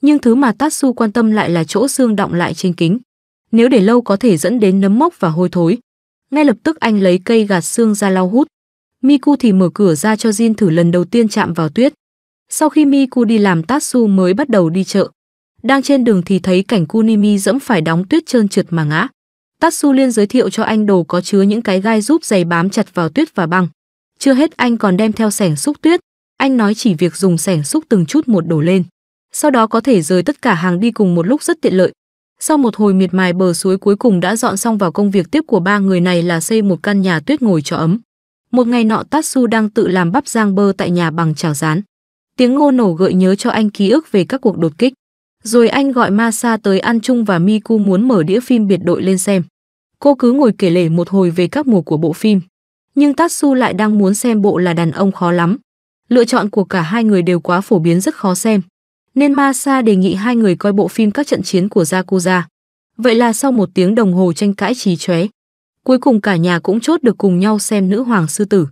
Nhưng thứ mà Tatsu quan tâm lại là chỗ xương động lại trên kính. Nếu để lâu có thể dẫn đến nấm mốc và hôi thối. Ngay lập tức anh lấy cây gạt xương ra lau hút. Miku thì mở cửa ra cho Jin thử lần đầu tiên chạm vào tuyết. Sau khi Miku đi làm Tatsu mới bắt đầu đi chợ. Đang trên đường thì thấy cảnh Kunimi dẫm phải đóng tuyết trơn trượt mà ngã. Tatsu liên giới thiệu cho anh đồ có chứa những cái gai giúp giày bám chặt vào tuyết và băng. Chưa hết anh còn đem theo sẻng xúc tuyết, anh nói chỉ việc dùng sẻng xúc từng chút một đổ lên. Sau đó có thể rời tất cả hàng đi cùng một lúc rất tiện lợi. Sau một hồi miệt mài bờ suối cuối cùng đã dọn xong vào công việc tiếp của ba người này là xây một căn nhà tuyết ngồi cho ấm. Một ngày nọ Tatsu đang tự làm bắp rang bơ tại nhà bằng chảo rán. Tiếng ngô nổ gợi nhớ cho anh ký ức về các cuộc đột kích. Rồi anh gọi Masa tới ăn chung và Miku muốn mở đĩa phim biệt đội lên xem. Cô cứ ngồi kể lể một hồi về các mùa của bộ phim. Nhưng Tatsu lại đang muốn xem bộ là đàn ông khó lắm lựa chọn của cả hai người đều quá phổ biến rất khó xem. Nên Masa đề nghị hai người coi bộ phim các trận chiến của Yakuza. Vậy là sau một tiếng đồng hồ tranh cãi trí chóe, cuối cùng cả nhà cũng chốt được cùng nhau xem nữ hoàng sư tử.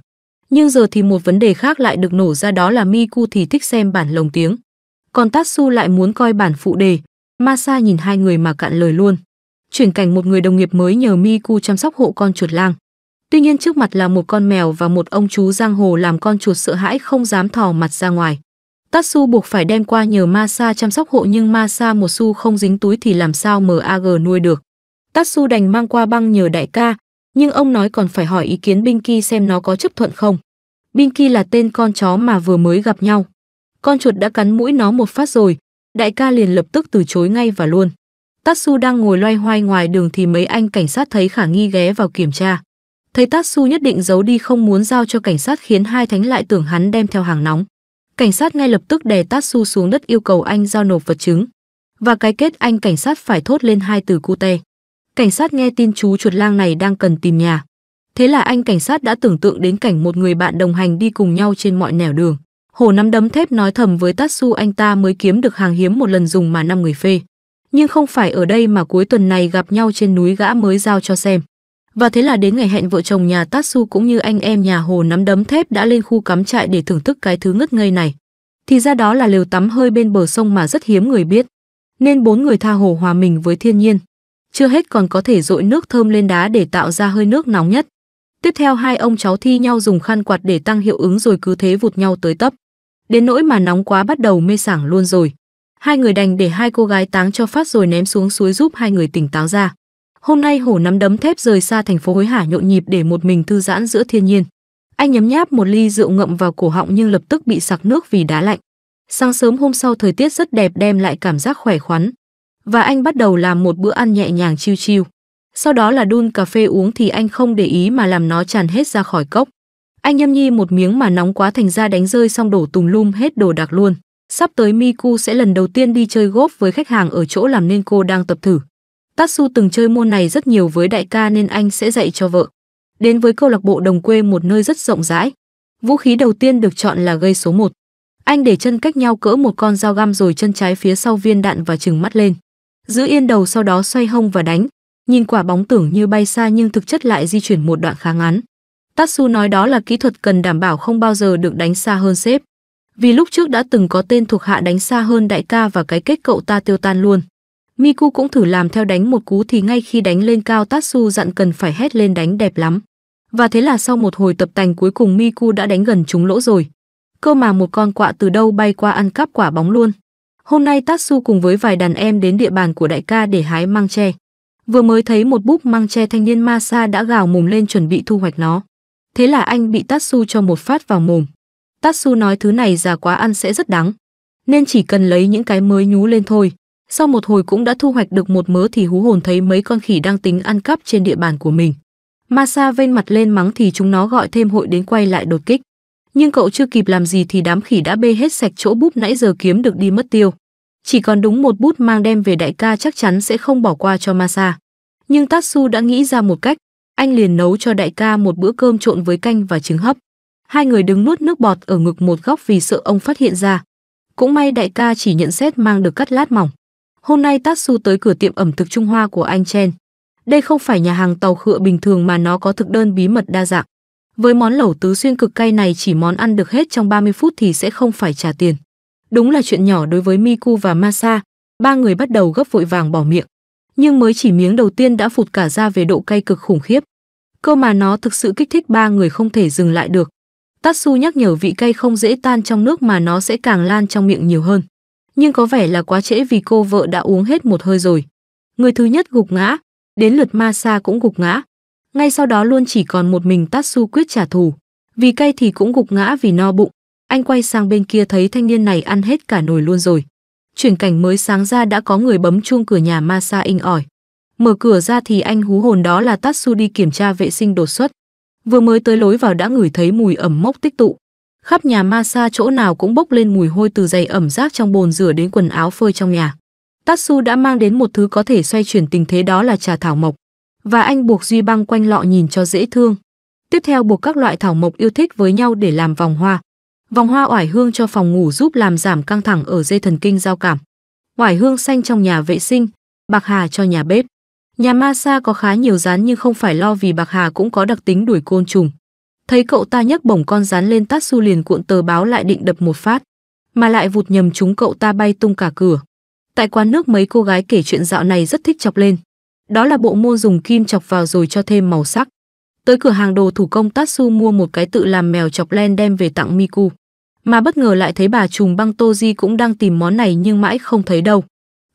Nhưng giờ thì một vấn đề khác lại được nổ ra đó là Miku thì thích xem bản lồng tiếng. Còn Tatsu lại muốn coi bản phụ đề. Masa nhìn hai người mà cạn lời luôn. Chuyển cảnh một người đồng nghiệp mới nhờ Miku chăm sóc hộ con chuột lang. Tuy nhiên trước mặt là một con mèo và một ông chú giang hồ làm con chuột sợ hãi không dám thò mặt ra ngoài. Tatsu buộc phải đem qua nhờ Masa chăm sóc hộ nhưng Masa một xu không dính túi thì làm sao MAG nuôi được. Tatsu đành mang qua băng nhờ đại ca, nhưng ông nói còn phải hỏi ý kiến Binky xem nó có chấp thuận không. Binky là tên con chó mà vừa mới gặp nhau. Con chuột đã cắn mũi nó một phát rồi, đại ca liền lập tức từ chối ngay và luôn. Tatsu đang ngồi loay hoay ngoài đường thì mấy anh cảnh sát thấy khả nghi ghé vào kiểm tra. Thấy Tatsu nhất định giấu đi không muốn giao cho cảnh sát khiến hai thánh lại tưởng hắn đem theo hàng nóng. Cảnh sát ngay lập tức đè Tatsu xuống đất yêu cầu anh giao nộp vật chứng. Và cái kết anh cảnh sát phải thốt lên hai từ cute. Cảnh sát nghe tin chú chuột lang này đang cần tìm nhà. Thế là anh cảnh sát đã tưởng tượng đến cảnh một người bạn đồng hành đi cùng nhau trên mọi nẻo đường. Hổ nắm đấm thép nói thầm với Tatsu anh ta mới kiếm được hàng hiếm một lần dùng mà năm người phê. Nhưng không phải ở đây mà cuối tuần này gặp nhau trên núi gã mới giao cho xem. Và thế là đến ngày hẹn vợ chồng nhà Tatsu cũng như anh em nhà Hồ nắm đấm thép đã lên khu cắm trại để thưởng thức cái thứ ngất ngây này. Thì ra đó là lều tắm hơi bên bờ sông mà rất hiếm người biết. Nên bốn người tha hồ hòa mình với thiên nhiên. Chưa hết còn có thể dội nước thơm lên đá để tạo ra hơi nước nóng nhất. Tiếp theo hai ông cháu thi nhau dùng khăn quạt để tăng hiệu ứng rồi cứ thế vụt nhau tới tấp. Đến nỗi mà nóng quá bắt đầu mê sảng luôn rồi. Hai người đành để hai cô gái táng cho phát rồi ném xuống suối giúp hai người tỉnh táo ra. Hôm nay hổ nắm đấm thép rời xa thành phố hối hả nhộn nhịp để một mình thư giãn giữa thiên nhiên. Anh nhấm nháp một ly rượu ngậm vào cổ họng nhưng lập tức bị sặc nước vì đá lạnh. Sáng sớm hôm sau thời tiết rất đẹp đem lại cảm giác khỏe khoắn. Và anh bắt đầu làm một bữa ăn nhẹ nhàng chiêu chiêu. Sau đó là đun cà phê uống thì anh không để ý mà làm nó tràn hết ra khỏi cốc. Anh nhâm nhi một miếng mà nóng quá thành ra đánh rơi xong đổ tùm lum hết đồ đạc luôn. Sắp tới Miku sẽ lần đầu tiên đi chơi golf với khách hàng ở chỗ làm nên cô đang tập thử. Tatsu từng chơi môn này rất nhiều với đại ca nên anh sẽ dạy cho vợ. Đến với câu lạc bộ đồng quê một nơi rất rộng rãi. Vũ khí đầu tiên được chọn là gây số 1. Anh để chân cách nhau cỡ một con dao găm rồi chân trái phía sau viên đạn và trừng mắt lên. Giữ yên đầu sau đó xoay hông và đánh. Nhìn quả bóng tưởng như bay xa nhưng thực chất lại di chuyển một đoạn khá ngắn. Tatsu nói đó là kỹ thuật cần đảm bảo không bao giờ được đánh xa hơn sếp. Vì lúc trước đã từng có tên thuộc hạ đánh xa hơn đại ca và cái kết cậu ta tiêu tan luôn. Miku cũng thử làm theo đánh một cú thì ngay khi đánh lên cao Tatsu dặn cần phải hét lên đánh đẹp lắm. Và thế là sau một hồi tập tành cuối cùng Miku đã đánh gần trúng lỗ rồi. Cơ mà một con quạ từ đâu bay qua ăn cắp quả bóng luôn. Hôm nay Tatsu cùng với vài đàn em đến địa bàn của đại ca để hái mang tre. Vừa mới thấy một búp mang tre thanh niên Masa đã gào mồm lên chuẩn bị thu hoạch nó. Thế là anh bị Tatsu cho một phát vào mồm. Tatsu nói thứ này già quá ăn sẽ rất đắng. Nên chỉ cần lấy những cái mới nhú lên thôi. Sau một hồi cũng đã thu hoạch được một mớ thì hú hồn thấy mấy con khỉ đang tính ăn cắp trên địa bàn của mình. Masa vênh mặt lên mắng thì chúng nó gọi thêm hội đến quay lại đột kích. Nhưng cậu chưa kịp làm gì thì đám khỉ đã bê hết sạch chỗ búp nãy giờ kiếm được đi mất tiêu. Chỉ còn đúng một bút mang đem về đại ca chắc chắn sẽ không bỏ qua cho Masa. Nhưng Tatsu đã nghĩ ra một cách, anh liền nấu cho đại ca một bữa cơm trộn với canh và trứng hấp. Hai người đứng nuốt nước bọt ở ngực một góc vì sợ ông phát hiện ra. Cũng may đại ca chỉ nhận xét mang được cắt lát mỏng. Hôm nay Tatsu tới cửa tiệm ẩm thực Trung Hoa của anh Chen. Đây không phải nhà hàng tàu khựa bình thường mà nó có thực đơn bí mật đa dạng. Với món lẩu tứ xuyên cực cay này chỉ món ăn được hết trong 30 phút thì sẽ không phải trả tiền. Đúng là chuyện nhỏ đối với Miku và Masa, ba người bắt đầu gấp vội vàng bỏ miệng. Nhưng mới chỉ miếng đầu tiên đã phụt cả ra về độ cay cực khủng khiếp. Cơ mà nó thực sự kích thích ba người không thể dừng lại được. Tatsu nhắc nhở vị cay không dễ tan trong nước mà nó sẽ càng lan trong miệng nhiều hơn nhưng có vẻ là quá trễ vì cô vợ đã uống hết một hơi rồi. Người thứ nhất gục ngã, đến lượt Masa cũng gục ngã. Ngay sau đó luôn chỉ còn một mình Tatsu quyết trả thù. Vì cay thì cũng gục ngã vì no bụng. Anh quay sang bên kia thấy thanh niên này ăn hết cả nồi luôn rồi. Chuyển cảnh mới sáng ra đã có người bấm chuông cửa nhà Masa inh ỏi. Mở cửa ra thì anh hú hồn đó là Tatsu đi kiểm tra vệ sinh đột xuất. Vừa mới tới lối vào đã ngửi thấy mùi ẩm mốc tích tụ, khắp nhà ma sa chỗ nào cũng bốc lên mùi hôi từ giày ẩm rác trong bồn rửa đến quần áo phơi trong nhà. Tatsu đã mang đến một thứ có thể xoay chuyển tình thế đó là trà thảo mộc, và anh buộc Duy băng quanh lọ nhìn cho dễ thương. Tiếp theo buộc các loại thảo mộc yêu thích với nhau để làm vòng hoa. Vòng hoa oải hương cho phòng ngủ giúp làm giảm căng thẳng ở dây thần kinh giao cảm. Oải hương xanh trong nhà vệ sinh, bạc hà cho nhà bếp. Nhà ma sa có khá nhiều rán nhưng không phải lo vì bạc hà cũng có đặc tính đuổi côn trùng thấy cậu ta nhấc bổng con rắn lên tát su liền cuộn tờ báo lại định đập một phát mà lại vụt nhầm chúng cậu ta bay tung cả cửa tại quán nước mấy cô gái kể chuyện dạo này rất thích chọc lên đó là bộ môn dùng kim chọc vào rồi cho thêm màu sắc tới cửa hàng đồ thủ công Tatsu mua một cái tự làm mèo chọc len đem về tặng Miku. Mà bất ngờ lại thấy bà trùm băng Toji cũng đang tìm món này nhưng mãi không thấy đâu.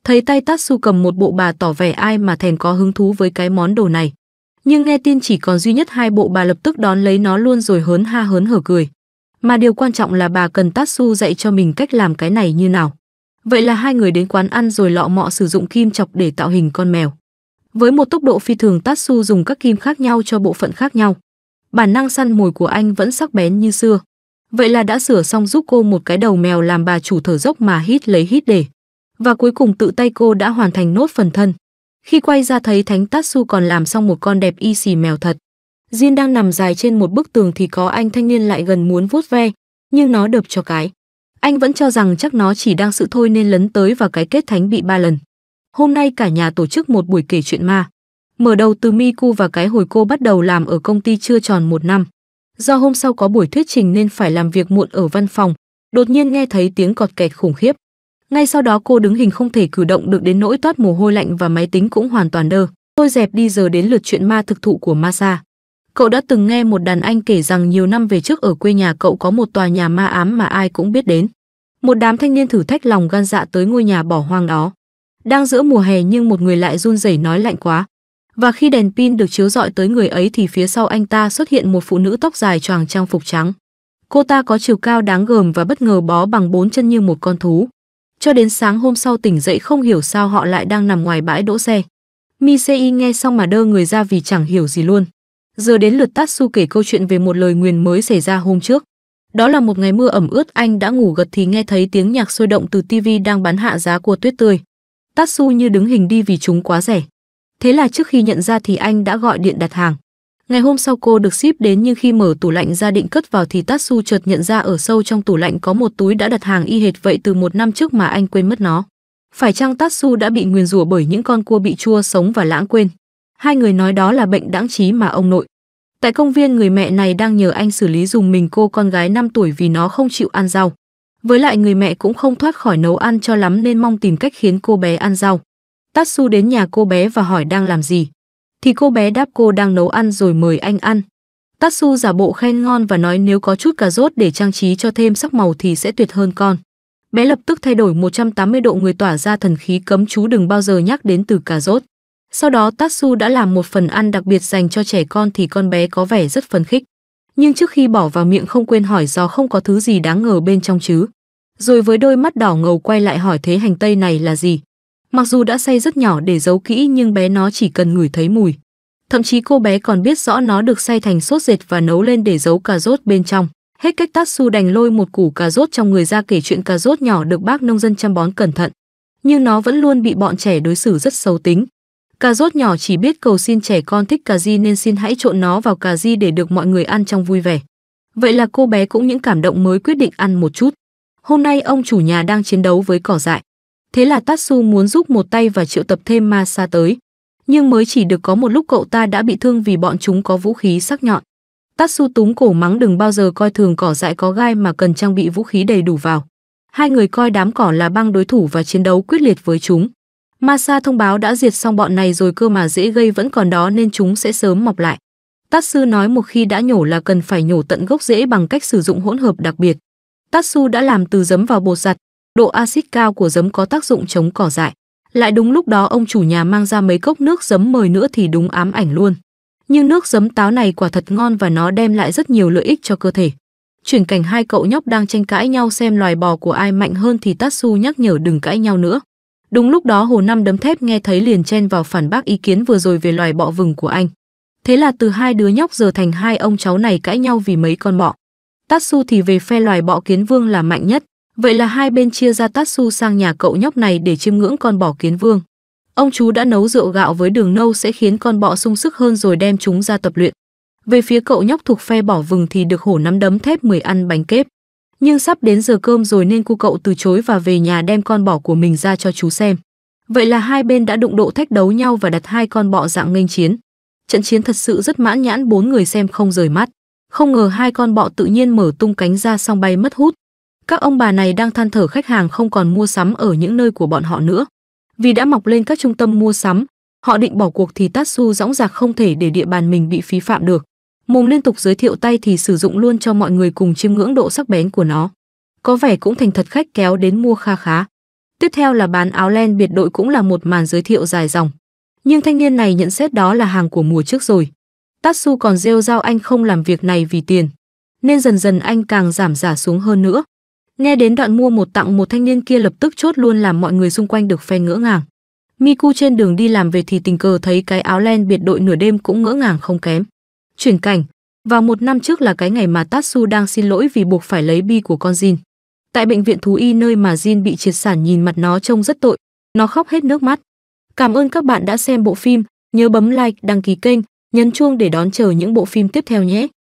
Thấy tay Tatsu cầm một bộ bà tỏ vẻ ai mà thèn có hứng thú với cái món đồ này nhưng nghe tin chỉ còn duy nhất hai bộ bà lập tức đón lấy nó luôn rồi hớn ha hớn hở cười. Mà điều quan trọng là bà cần Tatsu dạy cho mình cách làm cái này như nào. Vậy là hai người đến quán ăn rồi lọ mọ sử dụng kim chọc để tạo hình con mèo. Với một tốc độ phi thường Tatsu dùng các kim khác nhau cho bộ phận khác nhau. Bản năng săn mồi của anh vẫn sắc bén như xưa. Vậy là đã sửa xong giúp cô một cái đầu mèo làm bà chủ thở dốc mà hít lấy hít để. Và cuối cùng tự tay cô đã hoàn thành nốt phần thân. Khi quay ra thấy Thánh Tatsu còn làm xong một con đẹp y xì mèo thật. Jin đang nằm dài trên một bức tường thì có anh thanh niên lại gần muốn vuốt ve, nhưng nó đập cho cái. Anh vẫn cho rằng chắc nó chỉ đang sự thôi nên lấn tới và cái kết thánh bị ba lần. Hôm nay cả nhà tổ chức một buổi kể chuyện ma. Mở đầu từ Miku và cái hồi cô bắt đầu làm ở công ty chưa tròn một năm. Do hôm sau có buổi thuyết trình nên phải làm việc muộn ở văn phòng, đột nhiên nghe thấy tiếng cọt kẹt khủng khiếp. Ngay sau đó cô đứng hình không thể cử động được đến nỗi toát mồ hôi lạnh và máy tính cũng hoàn toàn đơ. Tôi dẹp đi giờ đến lượt chuyện ma thực thụ của Masa. Cậu đã từng nghe một đàn anh kể rằng nhiều năm về trước ở quê nhà cậu có một tòa nhà ma ám mà ai cũng biết đến. Một đám thanh niên thử thách lòng gan dạ tới ngôi nhà bỏ hoang đó. Đang giữa mùa hè nhưng một người lại run rẩy nói lạnh quá. Và khi đèn pin được chiếu rọi tới người ấy thì phía sau anh ta xuất hiện một phụ nữ tóc dài choàng trang phục trắng. Cô ta có chiều cao đáng gờm và bất ngờ bó bằng bốn chân như một con thú cho đến sáng hôm sau tỉnh dậy không hiểu sao họ lại đang nằm ngoài bãi đỗ xe. Misei nghe xong mà đơ người ra vì chẳng hiểu gì luôn. Giờ đến lượt Tatsu kể câu chuyện về một lời nguyền mới xảy ra hôm trước. Đó là một ngày mưa ẩm ướt anh đã ngủ gật thì nghe thấy tiếng nhạc sôi động từ TV đang bán hạ giá của tuyết tươi. Tatsu như đứng hình đi vì chúng quá rẻ. Thế là trước khi nhận ra thì anh đã gọi điện đặt hàng. Ngày hôm sau cô được ship đến nhưng khi mở tủ lạnh ra định cất vào thì Tatsu chợt nhận ra ở sâu trong tủ lạnh có một túi đã đặt hàng y hệt vậy từ một năm trước mà anh quên mất nó. Phải chăng Tatsu đã bị nguyền rủa bởi những con cua bị chua sống và lãng quên? Hai người nói đó là bệnh đáng trí mà ông nội. Tại công viên người mẹ này đang nhờ anh xử lý dùng mình cô con gái 5 tuổi vì nó không chịu ăn rau. Với lại người mẹ cũng không thoát khỏi nấu ăn cho lắm nên mong tìm cách khiến cô bé ăn rau. Tatsu đến nhà cô bé và hỏi đang làm gì thì cô bé đáp cô đang nấu ăn rồi mời anh ăn. Tatsu giả bộ khen ngon và nói nếu có chút cà rốt để trang trí cho thêm sắc màu thì sẽ tuyệt hơn con. Bé lập tức thay đổi 180 độ người tỏa ra thần khí cấm chú đừng bao giờ nhắc đến từ cà rốt. Sau đó Tatsu đã làm một phần ăn đặc biệt dành cho trẻ con thì con bé có vẻ rất phấn khích. Nhưng trước khi bỏ vào miệng không quên hỏi do không có thứ gì đáng ngờ bên trong chứ. Rồi với đôi mắt đỏ ngầu quay lại hỏi thế hành tây này là gì. Mặc dù đã xay rất nhỏ để giấu kỹ nhưng bé nó chỉ cần ngửi thấy mùi. Thậm chí cô bé còn biết rõ nó được xay thành sốt dệt và nấu lên để giấu cà rốt bên trong. Hết cách tát su đành lôi một củ cà rốt trong người ra kể chuyện cà rốt nhỏ được bác nông dân chăm bón cẩn thận. Nhưng nó vẫn luôn bị bọn trẻ đối xử rất xấu tính. Cà rốt nhỏ chỉ biết cầu xin trẻ con thích cà ri nên xin hãy trộn nó vào cà ri để được mọi người ăn trong vui vẻ. Vậy là cô bé cũng những cảm động mới quyết định ăn một chút. Hôm nay ông chủ nhà đang chiến đấu với cỏ dại. Thế là Tatsu muốn giúp một tay và triệu tập thêm ma xa tới. Nhưng mới chỉ được có một lúc cậu ta đã bị thương vì bọn chúng có vũ khí sắc nhọn. Tatsu túng cổ mắng đừng bao giờ coi thường cỏ dại có gai mà cần trang bị vũ khí đầy đủ vào. Hai người coi đám cỏ là băng đối thủ và chiến đấu quyết liệt với chúng. Masa thông báo đã diệt xong bọn này rồi cơ mà dễ gây vẫn còn đó nên chúng sẽ sớm mọc lại. Tatsu nói một khi đã nhổ là cần phải nhổ tận gốc rễ bằng cách sử dụng hỗn hợp đặc biệt. Tatsu đã làm từ giấm vào bột giặt, độ axit cao của giấm có tác dụng chống cỏ dại. Lại đúng lúc đó ông chủ nhà mang ra mấy cốc nước giấm mời nữa thì đúng ám ảnh luôn. Nhưng nước giấm táo này quả thật ngon và nó đem lại rất nhiều lợi ích cho cơ thể. Chuyển cảnh hai cậu nhóc đang tranh cãi nhau xem loài bò của ai mạnh hơn thì Tatsu nhắc nhở đừng cãi nhau nữa. Đúng lúc đó Hồ Năm đấm thép nghe thấy liền chen vào phản bác ý kiến vừa rồi về loài bọ vừng của anh. Thế là từ hai đứa nhóc giờ thành hai ông cháu này cãi nhau vì mấy con bọ. Tatsu thì về phe loài bọ kiến vương là mạnh nhất, Vậy là hai bên chia ra Tatsu sang nhà cậu nhóc này để chiêm ngưỡng con bò kiến vương. Ông chú đã nấu rượu gạo với đường nâu sẽ khiến con bọ sung sức hơn rồi đem chúng ra tập luyện. Về phía cậu nhóc thuộc phe bỏ vừng thì được hổ nắm đấm thép 10 ăn bánh kép Nhưng sắp đến giờ cơm rồi nên cu cậu từ chối và về nhà đem con bọ của mình ra cho chú xem. Vậy là hai bên đã đụng độ thách đấu nhau và đặt hai con bọ dạng nghênh chiến. Trận chiến thật sự rất mãn nhãn bốn người xem không rời mắt. Không ngờ hai con bọ tự nhiên mở tung cánh ra xong bay mất hút, các ông bà này đang than thở khách hàng không còn mua sắm ở những nơi của bọn họ nữa. Vì đã mọc lên các trung tâm mua sắm, họ định bỏ cuộc thì Tatsu dõng dạc không thể để địa bàn mình bị phí phạm được. Mồm liên tục giới thiệu tay thì sử dụng luôn cho mọi người cùng chiêm ngưỡng độ sắc bén của nó. Có vẻ cũng thành thật khách kéo đến mua kha khá. Tiếp theo là bán áo len biệt đội cũng là một màn giới thiệu dài dòng. Nhưng thanh niên này nhận xét đó là hàng của mùa trước rồi. Tatsu còn rêu rao anh không làm việc này vì tiền. Nên dần dần anh càng giảm giả xuống hơn nữa. Nghe đến đoạn mua một tặng một thanh niên kia lập tức chốt luôn làm mọi người xung quanh được phen ngỡ ngàng. Miku trên đường đi làm về thì tình cờ thấy cái áo len biệt đội nửa đêm cũng ngỡ ngàng không kém. Chuyển cảnh, vào một năm trước là cái ngày mà Tatsu đang xin lỗi vì buộc phải lấy bi của con Jin. Tại bệnh viện thú y nơi mà Jin bị triệt sản nhìn mặt nó trông rất tội, nó khóc hết nước mắt. Cảm ơn các bạn đã xem bộ phim, nhớ bấm like, đăng ký kênh, nhấn chuông để đón chờ những bộ phim tiếp theo nhé.